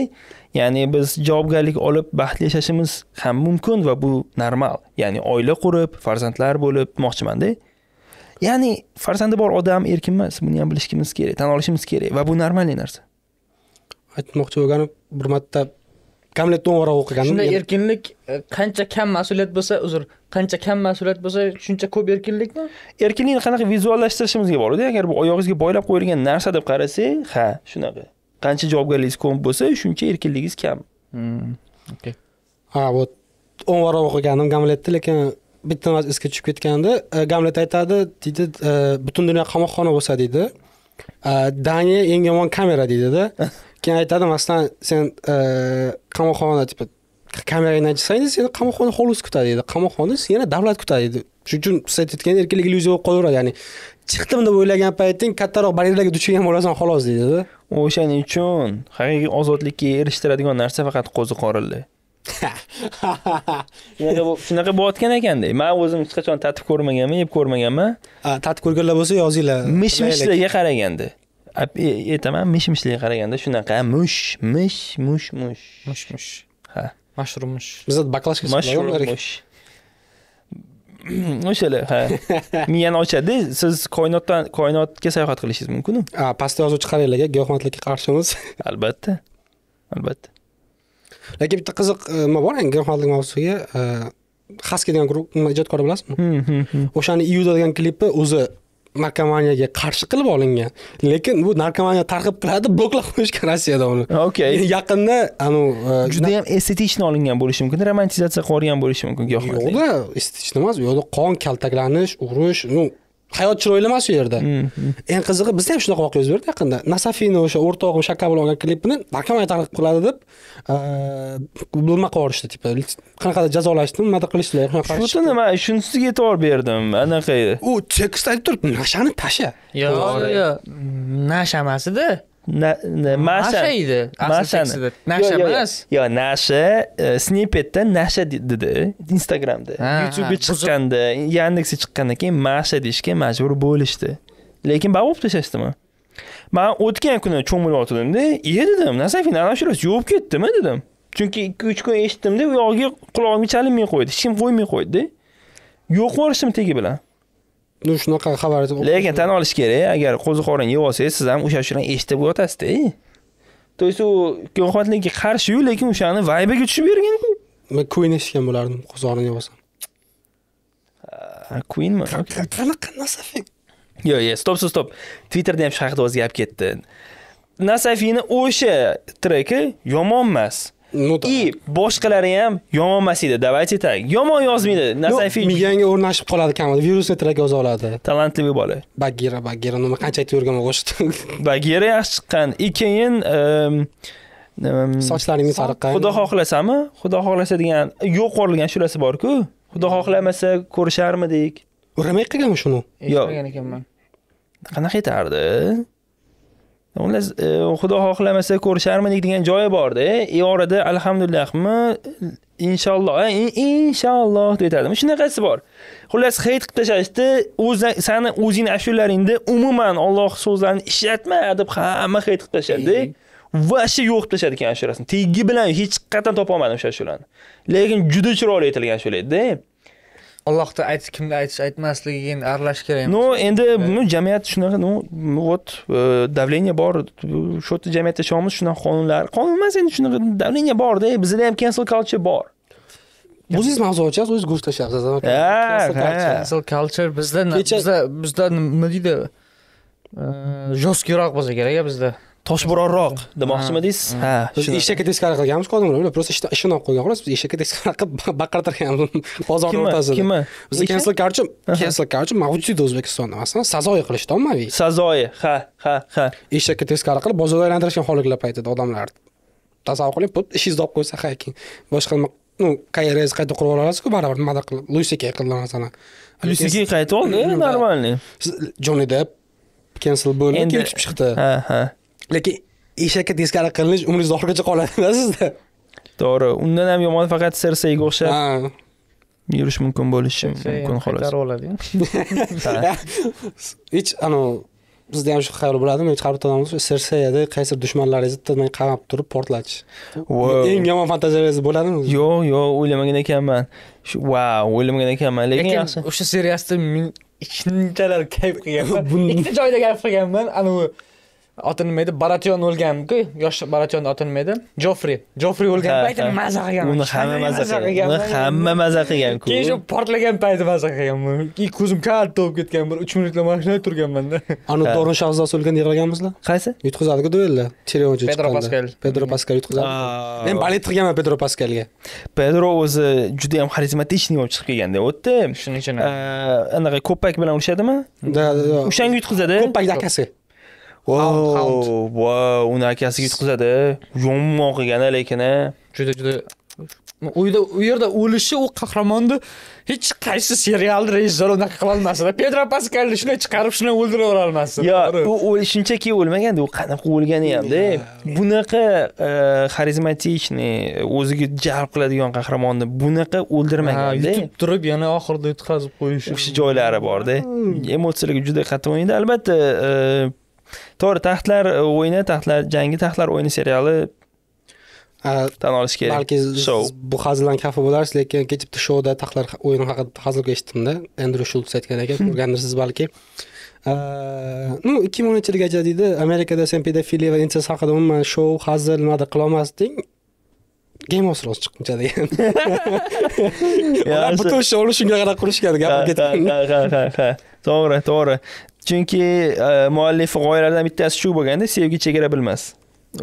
ya'ni biz javobgarlik olib baxtli yashashimiz ham mumkin va bu normal ya'ni oila qurib farzandlar bo'lib demoqchimanda ya'ni farzandi bor odam erkin emas buni ham bilishimiz kerak tan olishimiz kerak va bu normalniy narsa aytmoqchi bo'lganim bir marta gamlet to'ng'iroq o'qigandim shunda erkinlik e, qancha kam mas'uliyat bo'lsa uzr qancha kam mas'uliyat bo'lsa shuncha ko'p erkinlikmi erkinlikni qanaqa vizuallashtirishimizga bog'liqda agar bu oyog'ingizga boylab qo'yilgan narsa deb qarasak ha shunaqa qancha javobgarligingiz ko'p bo'lsa shuncha erkinligingiz kam hmm, ha вот o'nvaroq o'qiganim gamletni lekin bitta narsa esga tushib ketganda e, gamlet aytadi deydi e, butun dunyo qamoqxona bo'lsa deydi daniya eng yomon kamera deydida keyin aytadi masalan sen e, qamoqxonada типа kamerangni ajratsangiz seni qamoqxona hovlisi kutadi deydi qamoqxona yana davlat kutadi deydi shuning uchun siz aytayotgan erkinlik illyuziya bo'lib qolaveradi ya'ni chiqdim deb o'ylagan payting kattaroq barerlarga duch kelgan bo'lasan xolos deydida o'shaning uchun haqiqiy ozodlikka erishtiradigan narsa faqat qo'zi qorinli shunaqa bo'layotgan ekanda man o'zim hech qachon tatib ko'rmaganman yeb ko'rmaganman tatib ko'rganlar bo'lsa yozinglar mish mishlarga qaraganda aytaman e, e, mish mishlarga qaraganda shunaqa mush mish mush mush mush mush ha mashhur mush bizda baklashka mashhur mush o'shalar ha miyani ochadi siz koinotdan koinotga sayohat qilishingiz mumkinu a pastda yozuvchi qaranglar giyohvandlikka qarshimiz albatta albatta lekin bitta qiziq nima e, bor giyohvandlik mavzusiga xaski degan guruh bilasizmi hmm, hmm, hmm. o'shani iuda degan klipi o'zi narkomaniyaga qarshi qilib olingan lekin bu narkomaniya targ'ib qiladi bloklab qo'yishgan rossiyada uni okey yaqinda anavi e, judayam estetichni olingan bo'lishi mumkin romantizatsiya yuborgan bo'lishi mumkin yo'qda estetichni emas u yoqda qon kaltaklanish urush ну hayot chiroyli emas u yerda mm, mm. eng qizig'i bizda ham shunaqa voqea yuz berdi yaqinda nasafini o'sha o'rtog'im shaka bilan olgan klipini mahkamaga tanqid qiladi deb nima qilib yuborishdi типа qanaqadir jazolashdi nimadir qilishdilar shuni nima shunisiga e'tibor berdim anaqa u tekst aytib turibdi nashani tasha yo'q yo'q emas edi masha edi mashani nasha emas yo nasha e, snipetda nasha dedi instagramda youtubega chiqqanda yandeksga chiqqandan keyin masha deyishga majbur bo'lishdi lekin baribir tashlashdimi man o'tgan kuni cho'milib yotdimda e dedim nasafina ana shu yuvib ketdimi dedim chunki ikki uch kun eshitdimda u yog'iga qulog'imga chalinmay qo'ydi hech kim qo'ymay qo'ydida yo'q yuborishdimi tegi bilan ну shunaqa xabar lekin tan olish kerak agar qo'ziqorin yeb olsangiz siz ham o'sha shuni eshitib yotasizda то есть u giyohvandlikka qarshiyu lekin o'shani vaybiga tushib yurganku man queen eshitgan bo'lardim qo'ziqorin yeb olsam queenmi qanaqa nasafiy yo'q yo'q stop stop stop twitterda ham shahidvoz gap ketdi nasafiyni o'sha treki yomon emas и boshqalari ham yomon emas edi давайте так yomon yozmaydi miyangga o'rnashib qoladi kamida virus ertalab yoza oladi talantli bola bagira bagira nima qancha aytib yurgan qo'shiq bagira yaxshi chiqqan и keyin sochlaringni sariqqan xudo xohlasami xudo xohlasa degan yo'q qorilgan shulasi borku xudo hmm. xohlamasa ko'risharmidik remek qilganmi shuni yo'q eshitmagan ekanman qanaqa etardi Xullas e, xudo xohlamasa ko'risharmidik degan joyi borda. E, e orada alhamdulillahmi inshaalloh e, inshaalloh deb aytadimi shunaqasi bor xullas hayt qilib tashlashdi sani o'zingni ashulalaringda umuman Alloh so'zlarini ishlatma deb hamma hayt qilib tashladi vashe yo'q qilib tashladi ekan ashulasini tegi bilan hech qayerdan topa olmadim o'sha ashulani lekin juda chiroyli aytilgan ashula edida allohni aytish kimni aytish aytmasligiga endi aralash kerak ну endi jamiyat shunaqa ну вот э, давление bor shu yerda jamiyatda yashayapmiz shunaqa qonunlar qonun emas endi shunaqa давление borda bizda ham cancel culture bor o'zingiz mavzu ochasiz o'zingiz go'sht tashlayapsiz cancel culture bizda bizda bizda nima deydi жесткийroq bo'lsa kerak bizda toshbo'ronroq demoqchimi deysiz ha biz eshakka teskari qilganmiz qoldim ular просто ishini olib qo'ygan xolos biz eshakka teskari qilib baqirtirganmiz bozorni o'rtasida kimni bizni cancel короче cancel короче mavjud o'zbekiston masalan sazoyi qilishdi ommaviy sazoyi ha ha ha eshakka teskari qilib bozorga aylantirishgan holiklar paytida odamlarni tasavvur qiling put ishingizni olib qo'ysa ha keyin boshqa nima ну karyerangizni qayta qurib olasizku baribir nimadir qilib luis ekay qildi masalan luis ekay qaytib oldi нормальный jonni depp cancel bo'ldi yutib chiqdi ha ha lekin eshakka teskari qilinish umringizni oxirigacha qoladi bilasizda to'g'ri undan ham yomon faqat sersaga o'xshab yurish mumkin bo'lishi mumkin xolos hech anavi bizda ham shu hayol bo'ladimi hech qarab turamiz serseyada qaysidir dushmanlaringizni tinmay qamab turib portlatish eng yomon fantaziyangiz bo'ladimi yo'q yo'q o'ylamagan ekanman shu vau o'ylamagan ekanman lekin yaxshi o'sha seriyasida men ikkinchalar kayf qilganman ikkita joyda gap qilganman anavi oti nima edi baratyon o'lganku yosh baratyon oti nima edi jofri jofri o'lgan paytida maza qilgan uni hamma mazza qilgan uni hamma mazza qilganku keyin shu portlagan payti mazza qilganman ko'zim katta bo'lib ketgan bir uch minutlar mashinada turganmanda ani dorin shahzodasi o'lganda yig'laganmizlar qaysi yutqizadiku duelda pedro paskal pedro paskal yutqizadi men balet qilganman pedro paskalga pedro o'zi juda yam xarizmatichniy bo'lib chiqib kelganda u yerda shuning uchun anaqa ko'pak bilan urishadimi да o'shanga yutqizadi ko'pakni akasi voy uni akasiga yutqazadi yomon qilgan lekin juda juda u yerda u yerda o'lishi u qahramonni hech qaysi serialni rejissyori unaqa qilolmasdi pedro paskalni shunday chiqarib shunday o'ldiraver olmasdi yo'q u shunchaki o'lmaganda u qanaqa o'lgani hamda bunaqa e, xarizmatichniy o'ziga jalb qiladigan qahramonni bunaqa o'ldirmaganda yutib turib yana oxirida yutqazib qo'yishi o'sha joylari borda emotsiyalarga juda qattiq o'ynaydi albatta e, to'g'ri taxtlar e, o'yini taxtlar jangi taxtlar o'yini seriali tan olish kerak balki shou bu hazildan xafa bo'larsiz lekin bitta shouda taxtlar o'yini haqida hazil eshitdimda endryu shults aytgan ekan ko'rgandirsiz balki ну ikki ming o'n uch yilgacha deydi amerikada sen pedofiliya va insest haqida umuman shou hazil nimadir qilolmasding game of thrones chiqib ketadigan ular butun shouni shunga qarab qurishgan gapim ketadi ha ha ha ha to'g'ri to'g'ri chunki muallif g'oyalaridan bittasi shu bo'lganda sevgi chegara bilmas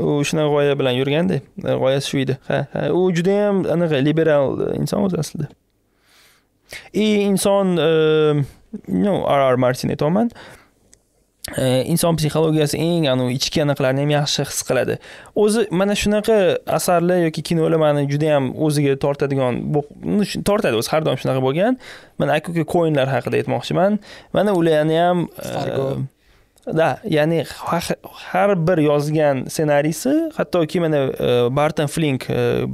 u shunaqa g'oya bilan yurgandi. E, g'oyasi shu edi ha ha u ham anaqa liberal e, inson o'z aslida и inson e, no rr martin aytyapman Eh, inson psixologiyasi eng anavi ichki anaqalarni ham yaxshi his qiladi o'zi mana shunaqa asarlar yoki kinolar mani juda yam o'ziga tortadigan tortadi o'zi har doim shunaqa bo'lgan mana akuka koinlar haqida aytmoqchiman mana ularni ham да eh, ya'ni har bir yozgan ssenariysi hattoki mana eh, barton flink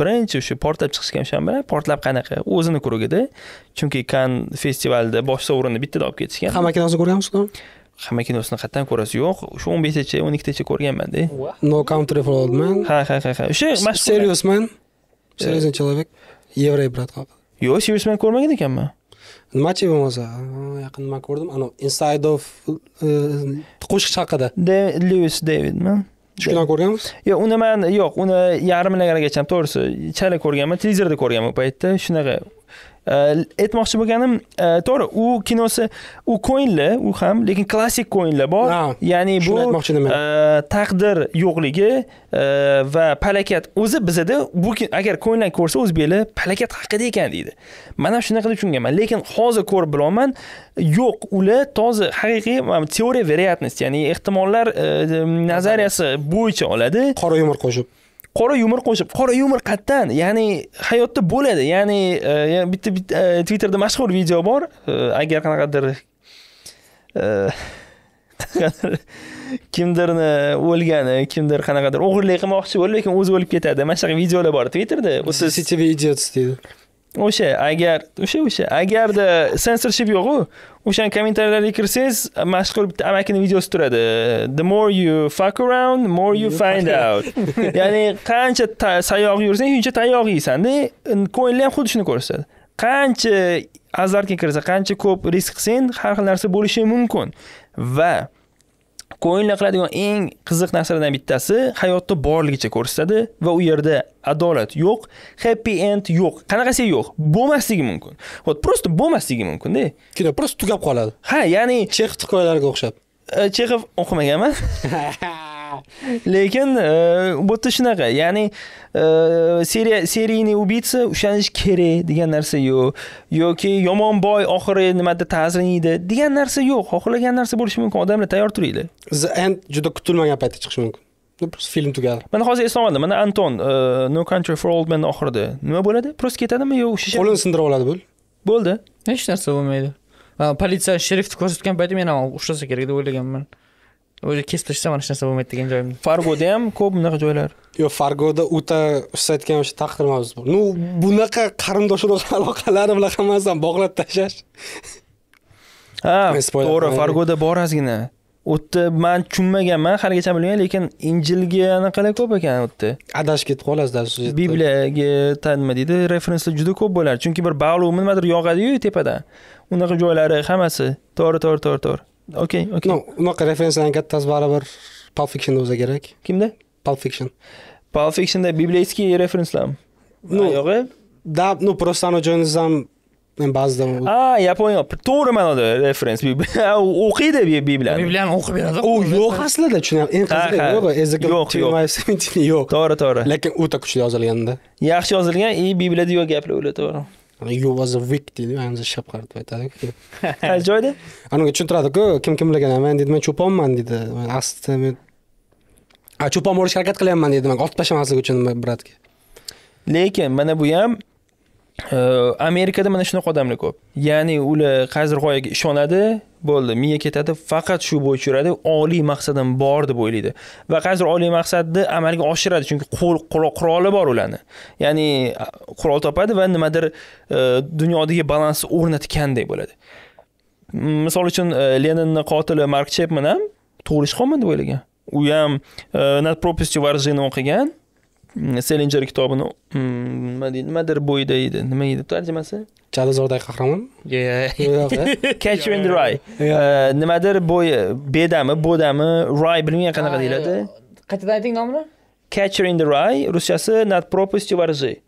birinchi o'sha portlab chiqishga ham bilan portlab qanaqa o'zini kurugida chunki kan festivalida bosh sovrinni bittada olib ketishgan hamma kinosini ko'rganmisiz hamma kinosini qayerdan ko'rasiz yo'q shu o'n beshtacha o'n ikkitacha ko'rganmanda no country for old men ha ha ha ha o'sha mashhur serious man серьезный eh. человек еврей brat yo'q serious man ko'rmagan ekanman nimachi bo'lmasa yaqin nima ko'rdim anavi inside of eh, qo'shiqchi haqida lewis davidmi shu kino ko'rganmiz yo'q uni man yo'q uni yarimlaganigacha to'g'risi chala ko'rganman televizorda ko'rganman u paytda shunaqa Э, aytmoqchi bo'lganim э, to'g'ri u kinosi u koinli u ham lekin klassik koinlar bor ya'ni bu e, taqdir yo'qligi e, va palakat o'zi bizada bu agar koinlarni ko'rsa o'zbeklar palakat haqida ekan deydi man ham shunaqa deb tushunganman lekin hozir ko'rib bilyapman yo'q ular toza haqiqiy teoriya verоятность ya'ni ehtimollar e, nazariyasi bo'yicha oladi qora yumur qo'shib qora yumor qo'shib qora yumor qayerdan ya'ni hayotda bo'ladi ya'ni e, bitta bitta e, twitterda mashhur video bor e, agar qanaqadir kimdirni o'lgani kimdir qanaqadir o'g'irlik qilmoqchi bo'lib lekin o'zi o'lib ketadi mana shunaqa videolar bor twitterda siz video deydi o'sha agar o'sha o'sha agarda sensorship yo'qu o'shani kommentariylarga kirsangiz mashq qilib bitta amakini videosi turadi the more you fuck around the more you find out ya'ni qancha sayoq yursang shuncha tayoq yeysanda e, koinlar ham xuddi shuni ko'rsatadi qancha azartga kirsa qancha ko'p risk qilsang har xil narsa bo'lishi mumkin va ko'ngilni qiladigan eng qiziq narsalardan bittasi hayotni borligicha ko'rsatadi va u yerda adolat yo'q happy end yo'q qanaqasi yo'q bo'lmasligi mumkin вот просто bo'lmasligi mumkinda kino просто tugab qoladi ha ya'ni chexov hikoyalariga o'xshab chexov o'qimaganman lekin e, bu yerda shunaqa ya'ni e, seriya seriyniy ubitsa ushlanish kerak degan narsa yo'q yoki yomon boy oxiri nimada yeydi degan narsa yo'q xohlagan narsa bo'lishi mumkin odamlar tayyor turinglar the end juda kutilmagan paytda chiqishi mumkin просто film tugadi mana hozir eslab oldim mana anton e, no country for old men oxirida nima bo'ladi просто ketadimi yo o'sha qo'lini sindirib oladi bo'ldi bo'ldi hech narsa bo'lmaydi politsiya sherifni ko'rsatgan paytda men ham ushlasa kerak deb o'ylaganman o'zi kesib tashlasa mana shu narsa bo'lmaydi degan joyim fargoda ham ko'p bunaqa joylar yo'q fargoda o'ta siz aytgan o'sha taqdir mavzusi bor ну bunaqa qarindosh urug' aloqalari bilan hammasini bog'lab tashlash ha to'g'ri fargoda bor ozgina u yerda man tushunmaganman haligacha bilmayman lekin injilga anaqalar ko'p ekan u yerda adashib ketib qolasizlar bibliyaga nima deydi referenslar juda ko'p bo'ladi chunki bir bog'lu nimadir yog'adiyu tepadan unaqa joylari hammasi to'g'ri to'g'ri to'g'ri to'g'ri okey okey unaqa referensiyalarni kattasi baribir pal fiction bo'lsa kerak kimda pal fiction pal fictionda библейский referenslarmi ну yo'g'i да e? ну просто anavi joyingiz ham men ba'zida a я понял to'g'ri ma'noda referens o'qiydi bibliyani bibliyani o'qib beradi u yo'q aslida tushunarli eng qiziqi yo'q yo'q to'g'ri to'g'ri lekin o'ta kuchli yozilganda yaxshi yozilgan и библияда yo'q gaplar o'yla to'g'ri you was a week deydi hamza shapqar deb aytadi qaysi joyda anavi tushuntiradiku kim kimligini man deydi men cho'ponman deydi man aslida men cho'pon bo'lishga harakat qilyapman deydi man otib tashlamaslik uchun bratga lekin mana bu ham amerikada mana shunaqa odamlar ko'p ya'ni ular qaysidir g'oyaga ishonadi bo'ldi miya ketadi faqat shu bo'yicha yuradi oliy maqsadim bor deb o'ylaydi va qaysidir oliy maqsadni amalga oshiradi chunki qo'l quroli bor ularni ya'ni qurol topadi va nimadir e, dunyodagi balansni o'rnatganday bo'ladi misol uchun e, leninni qotili mark chepman ham tug'ilishi qonman deb o'ylagan u ham над e, пропастью o'qigan selinjer kitobini hmm, nima deydi nimadir bo'yida edi nima edi tarjimasi chalizorday qahramon yo'q e? catch the ry nimadir bo'yi bedami bo'dami ry bilmayman qanaqa deyiladi qaytadan ayting nomini catcher in the rye ruschasi над пропастью воржи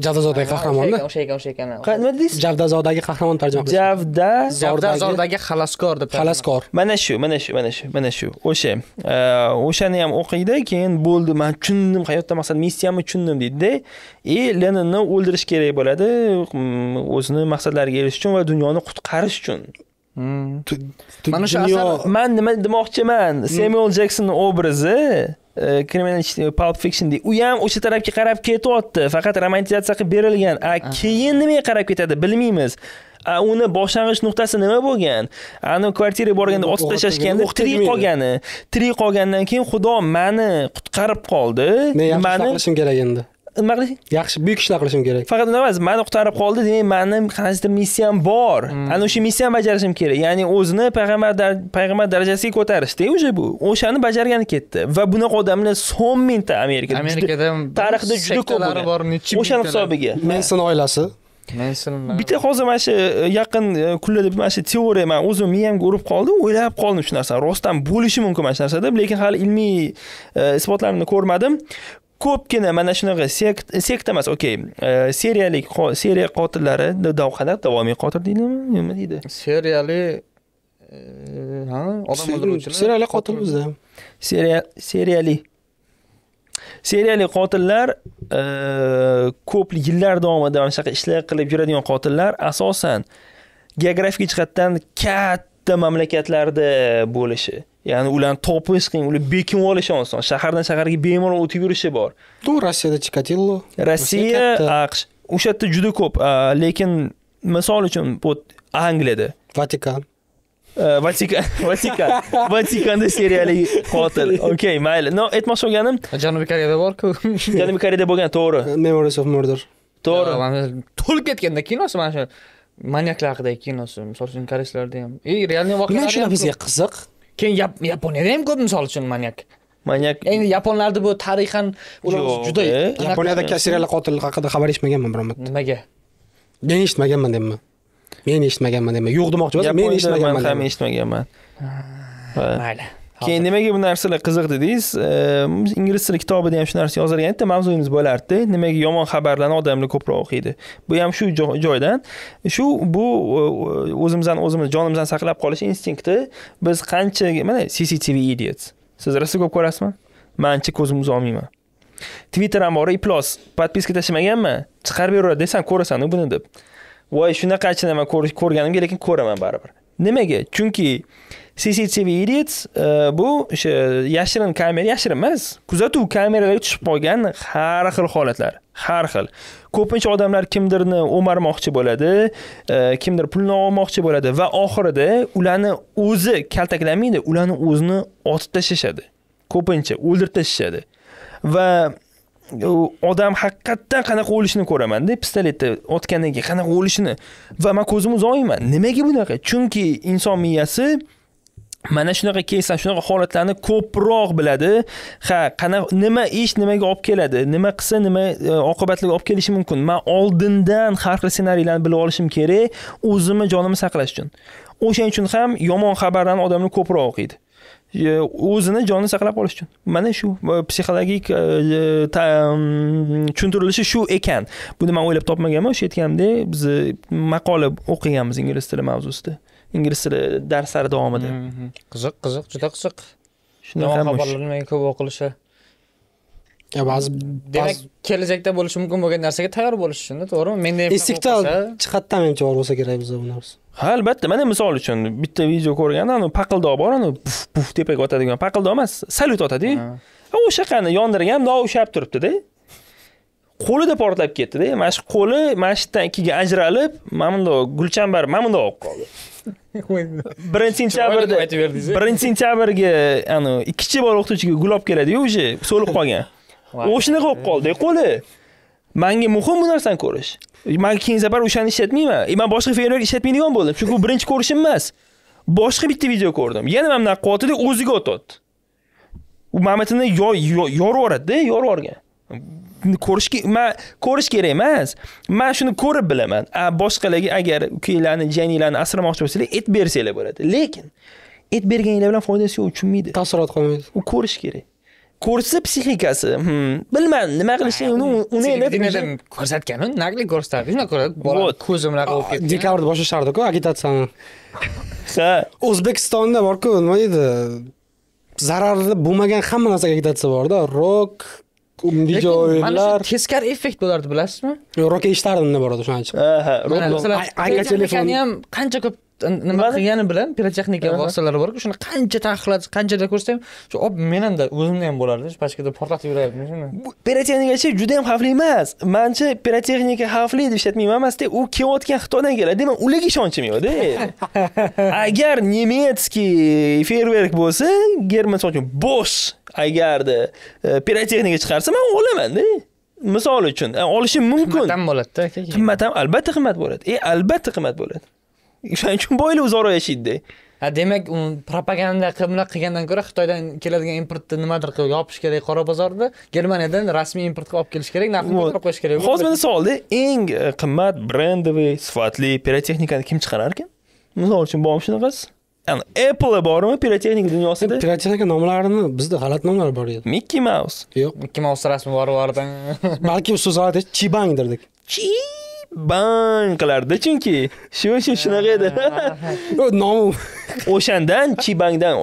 javdazodagi qahramonni o'sha ekan o'sha ekan nima dedingiz javdazodagi qahramon tarjima javda javdazodagi xaloskor deb xaloskor mana shu mana shu mana shu mana shu o'sha eh, o'shani ham o'qiydi keyin bo'ldi man tushundim hayotda maqsad missiyamni tushundim deydida и e, leninni o'ldirish kerak bo'ladi mm, o'zini maqsadlariga erishish uchun va dunyoni qutqarish uchun Hmm. mana shu asar man nima demoqchiman semuel jeksonni obrazi e, pulp fiction u ham o'sha tarafga qarab ketyapti faqat romantizatsiya qilib berilgan a keyin nimaga qarab ketadi bilmaymiz a uni boshlang'ich nuqtasi nima bo'lgan ani kvartiraga borganda otib tashlashganda tirik qolgani tirik qolgandan keyin xudo mani qutqarib qoldi men yaxshi saqlashim kerak endi nima qilishing yaxshi buyuk ishlar qilishim kerak faqat nima emas mani qutqarib qoldi demak mani qaysidir missiyam bor hmm. ana o'sha missiyani bajarishim kerak ya'ni o'zini payg'ambar payg'ambar darajasiga ko'tarishda уже bu o'shani bajargani ketdi va bunaqa odamlar so'm mingta amerikada amerikada tarixda juda ko'p bor o'shani hisobiga menson oilasi bitta hozir mana shu e, yaqin e, kunlarda mana shu teoriya man o'zim miyamga urib qoldi o'ylab qoldim shu narsani rostdan bo'lishi mumkin mana shu narsada lekin hali ilmiy e, isbotlarini ko'rmadim ko'pgina mana shunaqa sekta emas okey e, seriyalik seriya qotillari qanaqa davomiy qotil deydimi nima deydi seriyali e, ha odam o'ldiruvchilar seriyali qotil o'zi seriya seriyali seriyali qotillar e, ko'p yillar davomida mana shunaqa ishlar qilib yuradigan qotillar asosan geografik jihatdan katta bitta mamlakatlarda bo'lishi ya'ni ularni topish qiyin ular bekinib olishi oson shahardan shaharga bemalol o'tib yurishi bor u rossiyada chikatilo rossiya aqsh o'sha yerda juda ko'p lekin misol uchun вот angliyada vatikan vatikan vatikan vatikanda seriyali qotil okey mayli no aytmoqchi bo'lganim janubiy koreyada borku janubiy koreyada bo'lgan to'g'ri memories of murder to'g'ri to'lib ketganda kinosi mana shu manyaklar haqidagi kinosi misol uchun koreyslarda ham и реальный voqea nima uchun bizga qiziq keyin yaponiyada ham ko'p misol uchun manyak manyak endi yaponlarda bu tarixan juda yaponiyada kassirali qotil haqida xabar eshitmaganman biron marta nimaga men eshitmaganman deyapman men eshitmaganman deyapman yo'q demoqchi emasman men eshitmaganman ham eshitmaganman mayli keyin nimaga bu narsalar qiziq dedingiz biz ingliz tili kitobida ham shu narsa yozilgan bitta mavzuyimiz bo'lardida nimaga yomon xabarlarni odamlar ko'proq o'qiydi bu ham shu joydan shu bu e, o'zimizdan o'zimiz jonimizdan saqlab qolish instinkti biz qancha mana cctv idiots siz rosa ko'p ko'rasizmi man ancha ko'zimni uzolmayman twitter bor iplos подписка tashlamaganman chiqarib yuboradi desan ko'rasan buni deb voy shunaqa achinaman ko'rganimga lekin ko'raman baribir nimaga chunki cctv idiots e, bu o'sha yashirin kamera yashirin emas kuzatuv kameralarga tushib qolgan har xil holatlar har xil ko'pincha odamlar kimdirni o'marmoqchi bo'ladi e, kimdir pulni olmoqchi bo'ladi va oxirida ularni o'zi kaltaklamaydi ularni o'zini otib tashlashadi ko'pincha o'ldirib tashlashadi va odam haqiqatdan qanaqa o'lishini ko'ramanda pistoletni otgandan keyin qanaqa o'lishini va man ko'zim o'zi nimaga bunaqa chunki inson miyasi mana shunaqa keyslar shunaqa holatlarni ko'proq biladi ha qanaqa nima ish nimaga olib keladi nima qilsa nima e, oqibatlarga olib kelishi mumkin man oldindan har xil ssenariylarni bilib olishim kerak o'zimni jonimni saqlash uchun o'shaning uchun ham yomon xabarlarni odamlar ko'proq o'qiydi o'zini jonini saqlab qolish uchun mana shu e, psixologik e, mm, tushuntirilishi shu ekan buni man o'ylab topmaganman o'sha aytganimdek biz maqola o'qiganmiz ingliz tili mavzusida ingliz tili darslari davomida mm-hmm. qiziq qiziq juda qiziq shunaqa xabarlarni ko'p o'qilishi ba'zi demak kelajakda bo'lishi mumkin bo'lgan narsaga tayyor bo'lish uchun to'g'rimi menda istiqtol jihatdan menimcha bor bo'lsa kerak bizda bu narsa ha albatta mana misol uchun bitta video ko'rganda anavi paqildoq bor anavi puf puf tepaga otadigan paqildoq emas salyut otadiyu o'shaqani yondirgan mundoq ushlab turibdida qo'lida portlab ketdida e, mana shu qo'li mana shu yerdan ikkiga ajralib mana bundoq gulchambar mana bundoq bo'lib qoldi birinchi sentyabrda aytib berdingiz birinchi sentyabrga anavi ikkinchi bor o'qituvchiga gul olib keladiyu уже so'lib qolgan o'shanaqa bo'lib qoldi e, qo'li manga muhim bu narsani ko'rish man keyingi safar o'shani ishlatmayman e, man boshqa fe'llar ishlatmaydigan bo'ldim chunki bu birinchi ko'rishim emas boshqa bitta video ko'rdim yana mana bunaqa qilyaptida o'ziga o'tyapti u mamatini yorib yuboradida yorib yuborgan ko'rish man ko'rish kerak emas man shuni ko'rib bilaman boshqalarga agar ukanglarni jiyaninglarni asramoqchi bo'lsanglar et bersanglar bo'ladi lekin et berganinglar bilan foydasi yo'q tushunmaydi taassurot qolmaydi u ko'rish kerak ko'rsa psixikasi hmm, bilmadim nima qilishini uni uni endi ko'rsatganu наглый ko'rsatadi nima ko'radi bola ko'zi bunaqa bo'lib ketdi dekabrda boshlashardiku agitatsiyani ha o'zbekistonda borku nima deydi zararli bo'lmagan hamma narsaga agitatsiya borda rok video shu teskari effekt bo'lardi bilasizmi yo'q roka eshitardim nima boradi shuni aytishim ham qancha ko'p nima qilgani bilan pirotexnika vositalari borku shuni qancha taqiqladi qanchada ko'rsa ham shu ob men hamda o'zimda ham bo'lardi shu pachkada portlatib yurardim shuni pirotexnikachi juda ham xavfli emas manimcha pirotexnika xavfli deb ishlatmayman emasda u kelayotgan xitoydan keladi demak ularga ishonchim yo'qda agar nemetskiy feerverk bo'lsa german bosh agarda e, pirotexnika chiqarsa man olamanda misol uchun e, olishim mumkin qimmat ham bo'ladida qimmat ham albatta qimmat bo'ladi e albatta qimmat bo'ladi o'shaning uchun boylar o'zaro yashaydida ha demak propaganda bunaqa qilgandan ko'ra xitoydan keladigan importni nimadir qilib yopish kerak qora bozorda germaniyadan rasmiy import qilib olib kelish kerak narxni ko'tarib qo'yish kerak hozir mana savolda eng qimmat brendoviy sifatli pirotexnikani kim chiqararkan misol uchun bormi shunaqasi ya'ni apple bormi pirotexnika dunyosida pirotexnika nomlarini bizda g'alati nomlar bor edi mikki maus yo'q mikki maus rasmi bor ulardan balki so'z g'alati chibang derdik bang qilardi chunki shu shu shunaqa edi nomi o'shandan chibangdan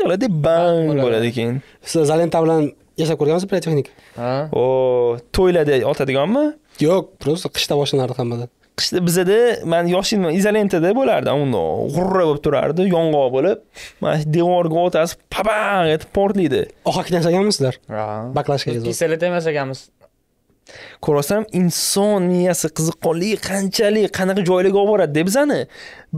qiladi bang bo'ladi keyin siz zalenta bilan yasab ko'rganmisiz pirotexnika ha o to'ylarda otadiganmi yo'q просто qishda boshlanardi hammadan qishda bizada man yoshimdan izolentada bo'lardi undoq g'urra bo'lib turardi yong'oq bo'lib mana shu devorga otasi papang etib portlaydi ohakdan yasaganmisizlar baklashka pistoleta emas ekanmiz ko'rasan inson miyasi qiziqqonlik qanchalik qanaqa joylarga olib boradi deb bizani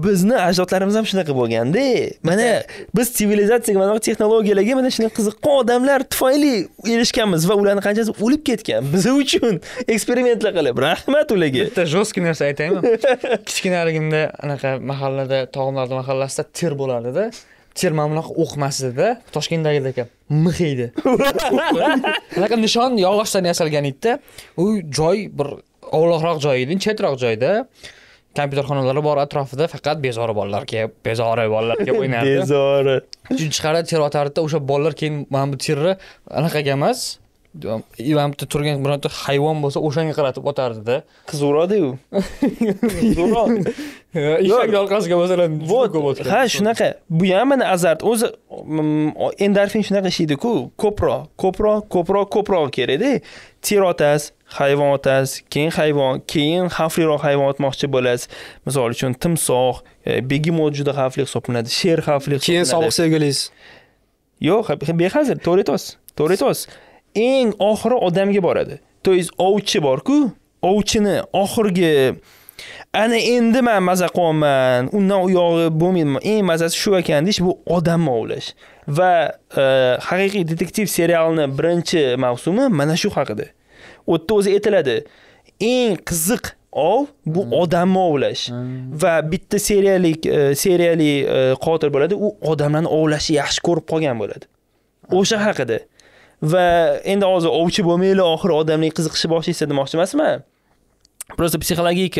bizni ajdodlarimiz ham shunaqa bo'lganda mana biz sivilizatsiyaga mana texnologiyalarga mana shunaqa qiziqqon odamlar tufayli erishganmiz va ularni qanchasi o'lib ketgan biz uchun eksperimentlar qilib rahmat ularga bitta жесткий narsa aytaymi kichkinaligimda anaqa mahallada tog'imlarni mahallasida tir bo'lardida sher mana bunaqa o'qimasdida mix edi anaqa nishon yog'ochdan yasalgan edida u joy bir ovloqroq joy edi chetroq joyda kompyuter xonalari bor atrofida faqat bezori bolalar kelib bezori bolalar kelib o'ynardi bezori chiqarib ter otardida o'sha bolalar keyin mana bu terni anaqaga emas ilon bitta turgan bironta hayvon bo'lsa o'shanga qaratib otardida qiz uradiyu eshakni orqasiga masalan vot ha shunaqa bu ham mana azart o'zi mm, endorfin shunaqa ishlaydiku ko'proq ko'proq ko'proq ko'proq kerakda ter otasiz hayvon otasiz keyin hayvon keyin xavfliroq hayvon otmoqchi bo'lasiz misol uchun timsoh e, begemot juda xavfli hisoblanadi sher xavfli keyin sovuq sevgilingiz yo'q behazil to'g'ri aytyapsiz to'g'ri aytyapsiz eng oxiri odamga boradi то есть ovchi borku ovchini oxirgi ana endi man maza qilyapman undan u yog'i bo'lmaydi eng mazasi shu ekan deyish bu odamni ovlash va e, haqiqiy detektiv serialini birinchi mavsumi mana shu haqida u yerda o'zi aytiladi eng qiziq ov bu hmm. odamni ovlash hmm. va bitta seriyalik e, seriyali e, qotil bo'ladi u odamlarni ovlashni yaxshi ko'rib qolgan bo'ladi o'sha haqida va endi hozir ovchi bo'lmanglar oxiri odamlik qiziqishni boshlaysiz demoqchi emasman просто psixologik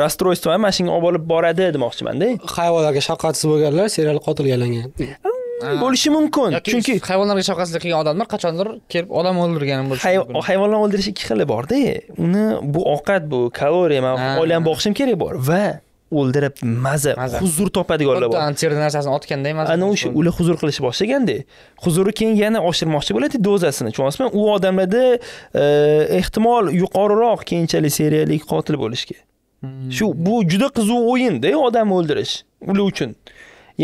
расстройство e, ham mana shunga olib borib boradi demoqchimanda hayvonlarga shafqatsiz bo'lganlar serial qotilga aylangan bo'lishi mumkin chunki hayvonlarga shafqatsizlik qilgan odamlar qachondir kelib odam o'ldirgan bo'lishi mumkin hayvonlarni o'ldirish ikki xili borda uni bu ovqat bu kaloriya man oilamni boqishim kerak bor va o'ldirib maza huzur topadiganlar bor xuddi narsasini otganday maza ana o'sha ular huzur qilishni boshlaganda huzuri keyin yana oshirmoqchi bo'ladi dozasini tushunyapsizmi u odamlarda e, ehtimol yuqoriroq keyinchalik seriyali qotil bo'lishga hmm. shu bu juda qiziq o'yinda odam o'ldirish ular uchun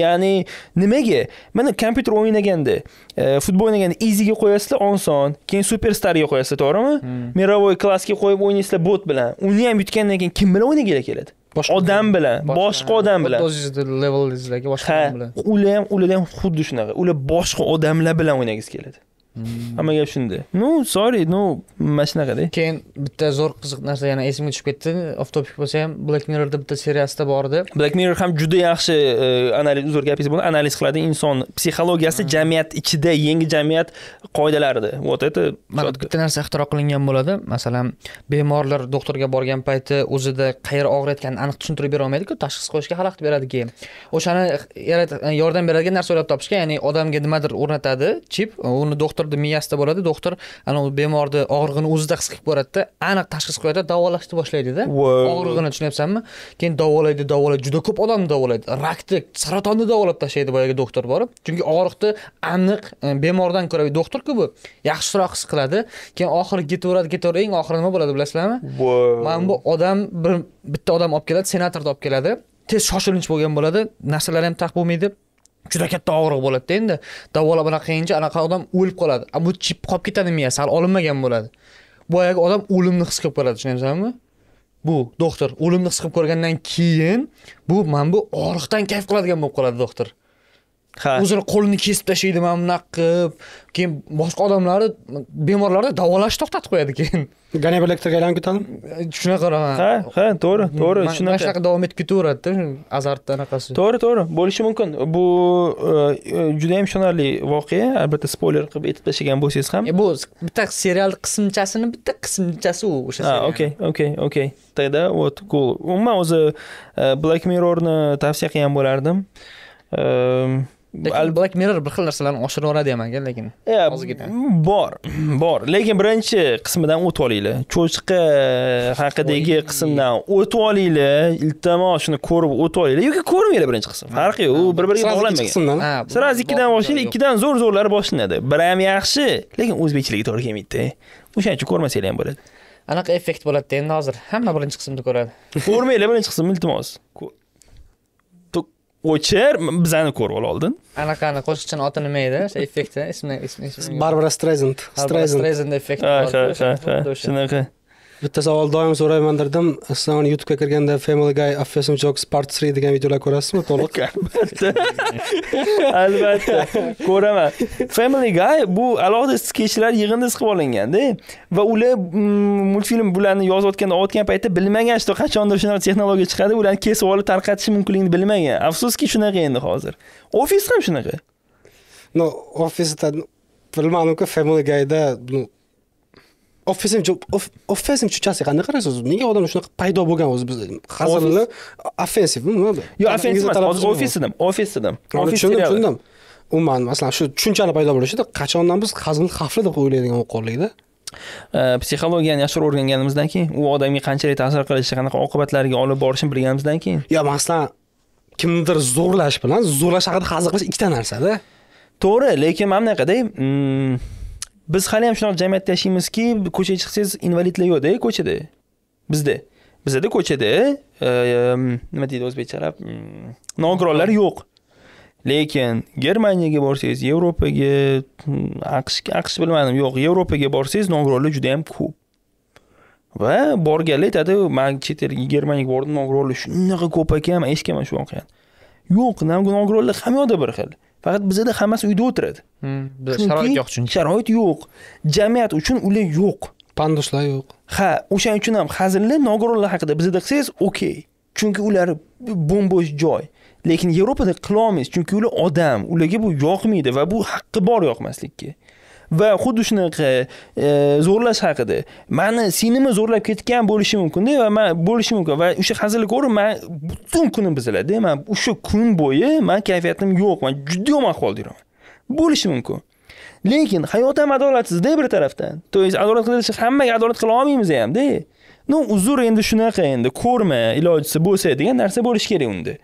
ya'ni nimaga mana kompyuter o'ynaganda e, futbol o'ynaganda iziga qo'yasizlar oson keyin superstarga qo'yasizlar to'g'rimi мировой hmm. klassga qo'yib o'ynaysizlar bot bilan uni ham yutgandan keyin kim bilan o'ynagilar keladi boshqa odam bilan boshqa odam bilan o'zingizni levelingizdagi boshqa odam bilan ular ham ularda ham xuddi shunaqa ular boshqa odamlar bilan o'ynagisi keladi Hmm. hammaga gap shunda no sorry no mana shunaqada keyin bitta zo'r qiziq narsa yana esimga tushib ketdi off topic bo'lsa ham black mirrorda bitta seriyasida bor edi black mirror ham juda yaxshi e, analiz uzr gapingiz bo'ldi analiz qiladi inson psixologiyasi hmm. jamiyat ichida yangi jamiyat qoidalarida вот это e, mana bitta narsa ixtiro qilingan bo'ladi masalan bemorlar doktorga borgan payti o'zida qayer og'riyotganini aniq tushuntirib berolmaydi olmaydiku tashxis qo'yishga xalaqit beradi keyin o'shani yordam beradigan narsa o'ylab topishgan ya'ni odamga nimadir o'rnatadi chip uni doktor doktorni miyasida bo'ladi doktor anavi bemorni og'rig'ini o'zida his qilib ko'radida aniq tashxis qo'yadi davolashni boshlaydida og'rig'ini tushunyapsanmi keyin davolaydi davolaydi juda ko'p odamni davolaydi rakni saratonni davolab tashlaydi boyagi doktor borib chunki og'riqni aniq e, bemordan ko'ra doktorku bu yaxshiroq his qiladi keyin oxiri ketaveradi ketaveradi eng oxiri nima bo'ladi bilasizlarmi mana bu odam bir bitta odam olib keladi senatorni olib keladi tez shoshilinch bo'lgan bo'ladi narsalari ham taq bo'lmaydi juda katta og'riq bo'ladida endi davolab anaqa qilgancha anaqa odam o'lib qoladi bu chip qolib ketadi ya sal olinmagan bo'ladi boyagi odam o'limni his qilib ko'radi tushunyapsanmi bu doktor o'limni his qilib ko'rgandan keyin bu mana bu og'riqdan kayf qiladigan bo'lib qoladi doktor ha o'zini qo'lini kesib tashlaydi mana bunaqa qilib keyin boshqa odamlarni bemorlarni davolashni to'xtatib qo'yadi keyin gonoblektorga aylanib ketadimi shunaqaroq ha ha to'g'ri to'g'ri shunaqa shunaqa davom etib ketaveradida azartda anaqasi to'g'ri to'g'ri bo'lishi mumkin bu e, judayam ishonarli voqea albatta spoiler qilib aytib tashlagan bo'lsangiz ham e, bu bitta serial qismchasini bitta qismchasi u o'sha okey okey okey тогда вот cool umuman o'zi e, black mirrorni tavsiya qilgan bo'lardim ehm, black mirror bir xil narsalarni oshiraveradi ham aka lekin ozgina bor bor lekin birinchi qismidan o'tib olinglar cho'chqa haqidagi qismdan o'tib olinglar iltimos shuni ko'rib o'tib olinglar yoki ko'rmanglar birinchi qism farqi yo'q u bir biriga bog'lanmagan sraz ikkidan boshlaydi ikkidan zo'r zo'rlari boshlanadi biri ham yaxshi lekin o'zbekchiligi to'g'ri kelmaydida o'shaning uchun ko'rmasanglar ham bo'ladi anaqa effekt bo'ladida endi hozir hamma birinchi qismni ko'radi ko'rmanglar birinchi qismni iltimos o'chir bizani ko'rib ol oldin anaqani qo'shiqchini oti nima edi o'sha effekti ismi barbara strezend strezend ha ha shunaqa bitta savol doim so'rayman derdim sizlarni youtubega kirganda family guy affesim jokes part 3 degan videolar ko'rasizmi to'liq albatta albatta ko'raman family guy bu alohida skechlar yig'indisi qilib olinganda va ular mm, multfilm bularni yozayotganda olayotgan paytda bilmagan что qachondir shunaqa texnologiya chiqadi ularni kesib olib tarqatishi mumkinligini bilmagan afsuski shunaqa endi hozir ofis ham shunaqa no ofisda bilmadimku family guyda offensiv offensiv tushunchasi qanaqa qarasiz nega odam shunaqa paydo bo'lgan o'zi bizda hazilni offensiv yo'q offensiv emas hozir ofis dedim ofis dedim tushundim tushundim umuman masalan shu tushunchani paydo bo'lishida qachondan biz hazilni xavfli deb o'ylaydigan bo'lib qoldikda psixologiyani yaxshiroq o'rganganimizdan keyin u odamga qanchalik ta'sir qilishi qanaqa oqibatlarga olib borishini bilganimizdan keyin yo masalan kimnidir zo'rlash bilan zo'rlash haqida hazil qilish ikkita narsada to'g'ri lekin mana bunaqada mm, biz hali ham shunaqa jamiyatda yashaymizki ko'chaga chiqsangiz invalidlar yo'qda e, ko'chada bizda bizada ko'chada e, nima deydi o'zbekchalab mm, nogironlar yo'q lekin germaniyaga borsangiz yevropaga mm, aqsh aqsh bilmadim yo'q yevropaga borsangiz nogironlar juda yam ko'p va borganlar aytadi man chet elga germaniyaga bordim nogironlar shunaqa ko'p ekan man eshitganman shu voqeani yo'q nogironlar hamma yoqda bir xil faqat bizada hammasi uyda o'tiradi hmm, sharoit yo'q chunki sharoit yo'q jamiyat uchun ular yo'q panduslar yo'q ha o'shaning uchun ham hazillar nogironlar haqida bizda qilsangiz okey chunki ular bo'mbo'sh joy lekin yevropada qilolmaysiz chunki ular odam ularga bu yoqmaydi va bu haqqi bor yoqmaslikka va xuddi shunaqa e, zo'rlash haqida mani singlimni zo'rlab ketgan bo'lishi mumkinda va man bo'lishi mumkin va o'sha hazilni ko'rib man butun kunim buziladi man o'sha kun bo'yi man kayfiyatim yo'q man juda yomon ahvolda yuraman bo'lishi mumkin lekin hayot ham adolatsizda bir tarafdan то есть adolat qilish hammaga adolat qila olmaymiz hamda ну uzr endi shunaqa endi ko'rma ilojisi bo'lsa degan narsa bo'lishi kerak unda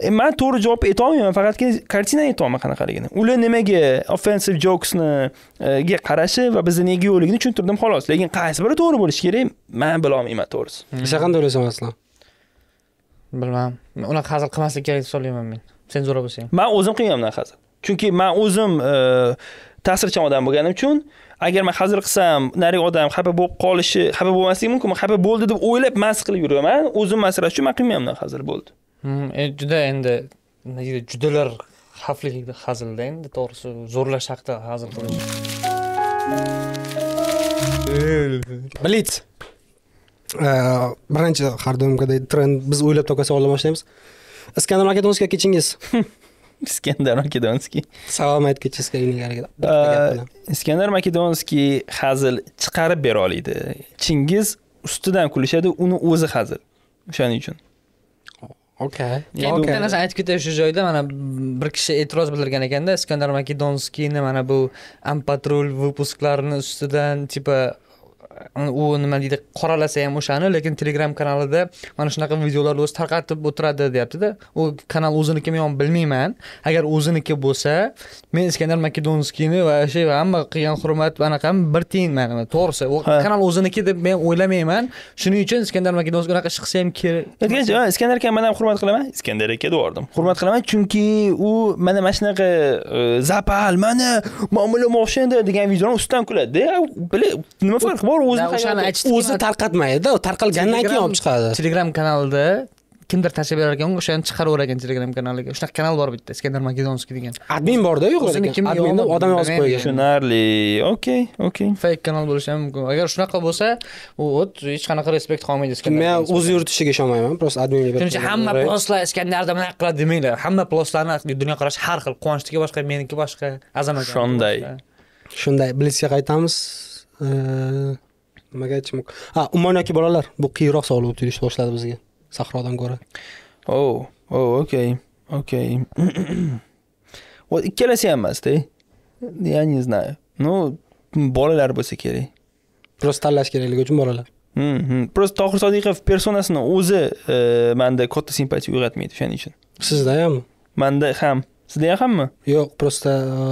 e, man to'g'ri javob aytolmayman faqatgina kartina aytyapman qanaqaligini ular nimaga offensive jokesni e, ga qarashi va bizni nega yo'qligini tushuntirdim xolos lekin qaysi biri to'g'ri bo'lishi kerak man bilolmayman to'g'risi hmm. sen qanday o'ylaysan aslan bilmadim unaqa hazil qilmaslik kerak deb hisoblayman men senzura bo'lsa ham man o'zim qilganman unaqa hazil chunki man o'zim e, ta'sirchan odam bo'lganim uchun agar man hazil qilsam narigi odam xafa bo'lib qolishi xafa bo'lmasligi mumkin xafa bo'ldi deb o'ylab mast qilib yuraman o'zim uchun man qilmayman unaqa hazil bo'ldi juda endi judalar xavfli hazilda endi to'g'risi zo'rlash haqida hazil qilish blitz birinchi har doimgiday trend biz o'ylab topgan savoldan boshlaymiz iskandar makedonskiy aka chingiz iskandar makedonskiy salom aytib ketishingariga iskandar makedonskiy hazil chiqarib bera oladi chingiz ustidan kulishadi uni o'zi hazil o'shaning uchun okay keyin okay. bitta narsa aytib ketay shu joyda mana bir kishi e'tiroz bildirgan ekanda iskandar makedonskiyni mana bu ampatrul выпусklarini ustidan типа u nima deydi qoralasa ham o'shani lekin telegram kanalida mana shunaqa videolarni o'zi tarqatib o'tiradi deyaptida u kanal o'ziniki men bilmayman agar o'ziniki bo'lsa men iskandar makedonskiyni va shu hamma qilgan hurmat anaqa bir tiyin mana to'g'risi kanal o'ziniki deb men o'ylamayman shuning uchun iskandar makedonskiy unaqa ish qilsa ham kerak iskandar aka man ham hurmat qilaman iskandar aka deyordim hurmat qilaman chunki u mana mana shunaqa e, zapal mana muammolar o'xshaydi degan videoni ustidan kuladida nima farqi bor o'zini o'shani aytishdi o'zi tarqatmaydida tarqalgandan keyin olib chiqadi telegram kanalda kimdir tashlab berar ekan o'shani chiqaraverar ekan telegram kanaliga shunaqa kanal bor bitta iskandar makedonskiy degan admin borda yo'q adminni odam yozib qo'ygan tushunarli okey okey fake kanal bo'lishi ham mumkin agar shunaqa bo'lsa u hech qanaqa respekt qolmaydi iskandar men o'zi yuritishiga ishonmayman просто admin shuning uchun hamma plostlar iskandarda bunaqa qiladi demanglar hamma dunyo dunyoqarashi har xil quvonchniki boshqa meniki boshqa azamat shunday shunday blitsga qaytamiz nimaga aytishim ha umuman yoki bolalar bu qiyinroq savol bo'lib tuyulishni boshladi bizga sahrodan ko'ra o o okey okey ikkalasi ham emasda я не знаю ну bolalar bo'lsa kerak просто tanlash kerakligi uchun bolalar просто hmm, hmm. tohir sodiqov personasini o'zi e, manda katta simpatiya uyg'otmaydi o'shaning uchun sizda ham manda ham sizda ham hammi yo'q просто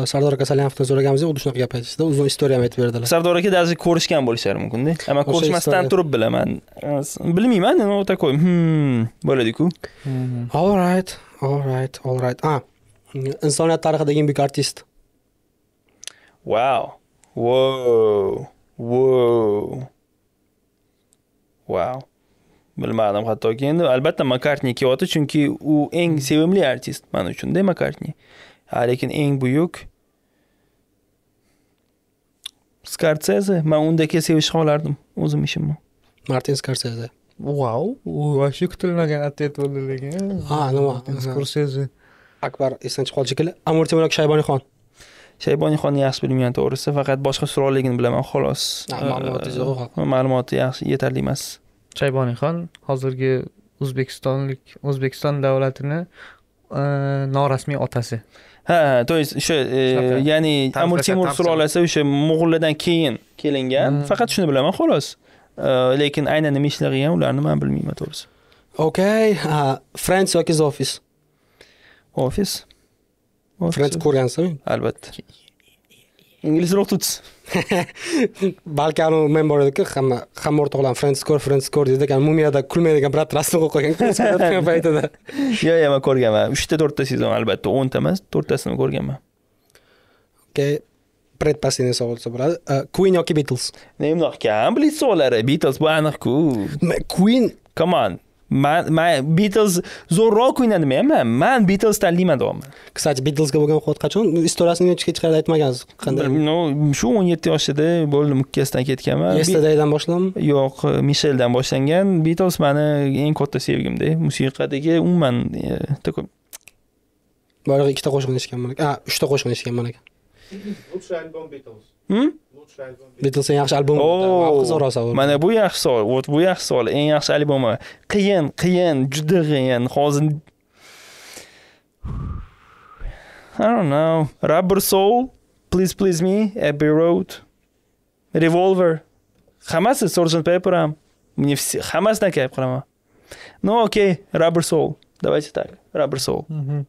sardor aka salyanovni so'raganimizda xuddi shunaqa gap aytishdi uzun ham aytib berdilar sardor aka даже ko'rishgan bo'lishlari mumkinda man ko'rishmasdan turib bilaman bilmayman ну такой bo'ladiku all right all right all right a insoniyat tarixidagi eng buyuk artist wow wow wow wow bilmadim hattoki endi albatta makartni kelyapti chunki u eng sevimli artist man uchunda makartni lekin eng buyuk skartseze man undaki sevishni xohlardim o'zim ishimni martin skartseze vau u вообще kutilmagan ответ bo'ldi lekin ha nima skursize akbar esdan chiqib qoldi shekilli amir temur yoki shayboniyxon shayboniyxonni yaxshi bilmayman to'g'risi faqat boshqa suroqligini bilaman xolos ma'lumoti yo'q ma'lumoti yaxshi yetarli emas shayboniyxon hozirgi o'zbekistonlik o'zbekiston davlatini e, norasmiy otasi ha то есть o'sha ya'ni amir temur sulolasi o'sha mo'g'ullardan keyin kelingan hmm. faqat shuni bilaman xolos e, lekin aynan nima ishlar qilgan ularni man bilmayman to'g'risi okay frans yoki ofis office office frans ko'rgansizmi albatta ingliz o'qituvchisi balki anavi men bor ediku hamma hamma o'rtoqlar frenskor frenskor deydi ekan mumiyada kulmaydigan birorta rasm qo'yib qo'ygan paytida yo'q yo'q man ko'rganman uchta to'rtta sezon albatta o'nta emas to'rttasini ko'rganman okay предпоследний savol bo'lsa bo'ladi uh, queen yoki beatles bunaqa kam biladi savollari beatles bu aniqku queen come on man man beatles zo'rroq o'ynadi men man beatles tanlayman Qisqacha кстати beatlesga bo'lgan muhabbat qachon istorasini hech hech qayerda aytmagansiz qanday ну shu o'n yetti yoshida bo'ldim ukkasidan ketganman yesterdaydan boshlanmi yo'q misheldan boshlangan beatles mani eng katta sevgimda musiqadagi umuman такой boyagi ikkita qo'shiqni eshitganman ekan uchta qo'shiqni eshitganman ekan лучший альбом beatles hm? bitlsni yaxshi albom qiziq savol mana bu yaxshi savol вот bu yaxshi savol eng yaxshi albomi qiyin qiyin juda qiyin hozir I don't know. Rubber Soul, Please Please Me, Abbey Road, Revolver. Hammasi Sgt. paper ham. Мне все, hammasidan kayf qilaman. Ну окей, Rubber Soul. Давайте так, Rubber Soul. Mhm.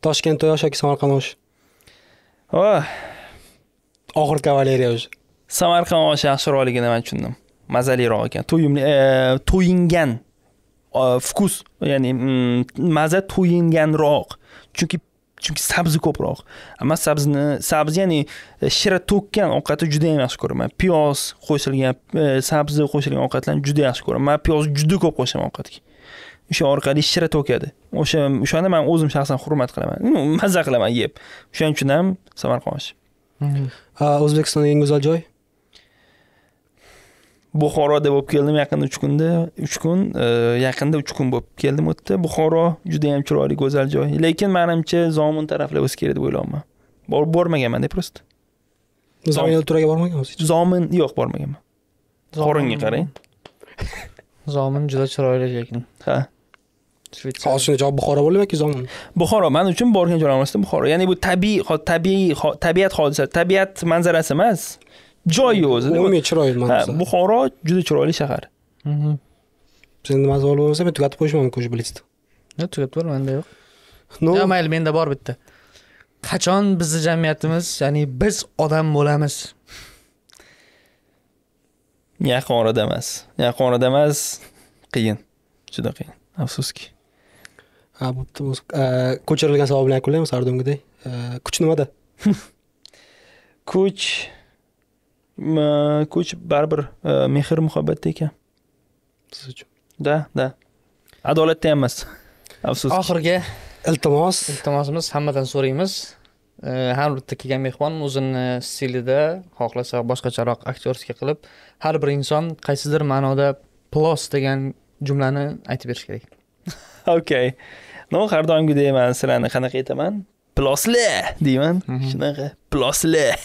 Toshkent Toyosh yoki Samarqand Osh? Oh, og'ir kavaleriya o'zi samarqand oshi yaxshiroqligini man tushundim mazaliroq ekan to'yimli e, to'yingan vkus e, ya'ni mm, maza to'yinganroq chunki chunki sabzi ko'proq man sabzini sabzi ya'ni e, shira to'kkan ovqatni juda yam yaxshi ko'raman piyoz qo'shilgan sabzi qo'shilgan ovqatlarni juda yaxshi ko'raman man piyozni juda ko'p qo'shaman ovqatga o'sha orqali shira to'kadi o'sha o'shani man o'zim shaxsan hurmat qilaman maza qilaman yeb o'shaning uchun ham samarqand oshi o'zbekistonda eng go'zal joy buxoroda bo'lib keldim yaqinda uch kunda uch kun e, yaqinda uch kun bo'lib keldim u yerda buxoro yam chiroyli go'zal joy lekin manimcha zomin taraflar bo'lsa kerak deb o'ylayapman bormaganmanda просто zomin turaga bormaganmiz hech zomin yo'q bormaganman qoringa qarang zomin juda chiroyli lekin ha آسیا جا بخارا ولی بکی زمان بخارا من چون بار کنجا رو هستم بخارا یعنی بود طبیع خواد طبیع خواد طبیعت خواد طبیعت منظر هستم هست جایی هست اومی چرا بخارا جود چرالی شخر زنده مزال زوال برسه به تو گت پوش من کش بلیست نه توگت گت بار من دیو نو یا مایل مینده بار بیت کچان بز جمعیتمز یعنی بز آدم بولمز یک آرادم هست یک آرادم هست قیین چه دقیقی افسوس کی؟ ko'chirilgan savol bilan yakunlaymiz har doimgidek kuch nimada kuch kuch baribir mehr muhabbatda ekan siz uchun да да adolatda ham emas afsuski oxirgi iltimos iltimosimiz hammadan so'raymiz har bitta kelgan mehmon o'zini stilida xohlasa boshqacharoq aktyorskiy qilib har bir inson qaysidir ma'noda plos degan jumlani aytib berishi kerak okay. no har doimgidek men sizlarni qanaqa aytaman ploslar deyman shunaqa ploslar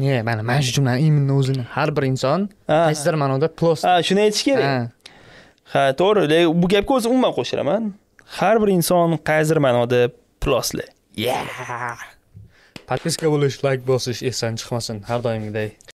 Ne, mana mana shu jumlani именно o'zini har bir inson qaysidir ma'noda plos ha shuni aytish kerak ha to'g'ri lekin bu gapga o'zim umuman qo'shilaman har bir inson qaysidir ma'noda plosli yeah podpiska bo'lish like bosish esdan chiqmasin har doimgidek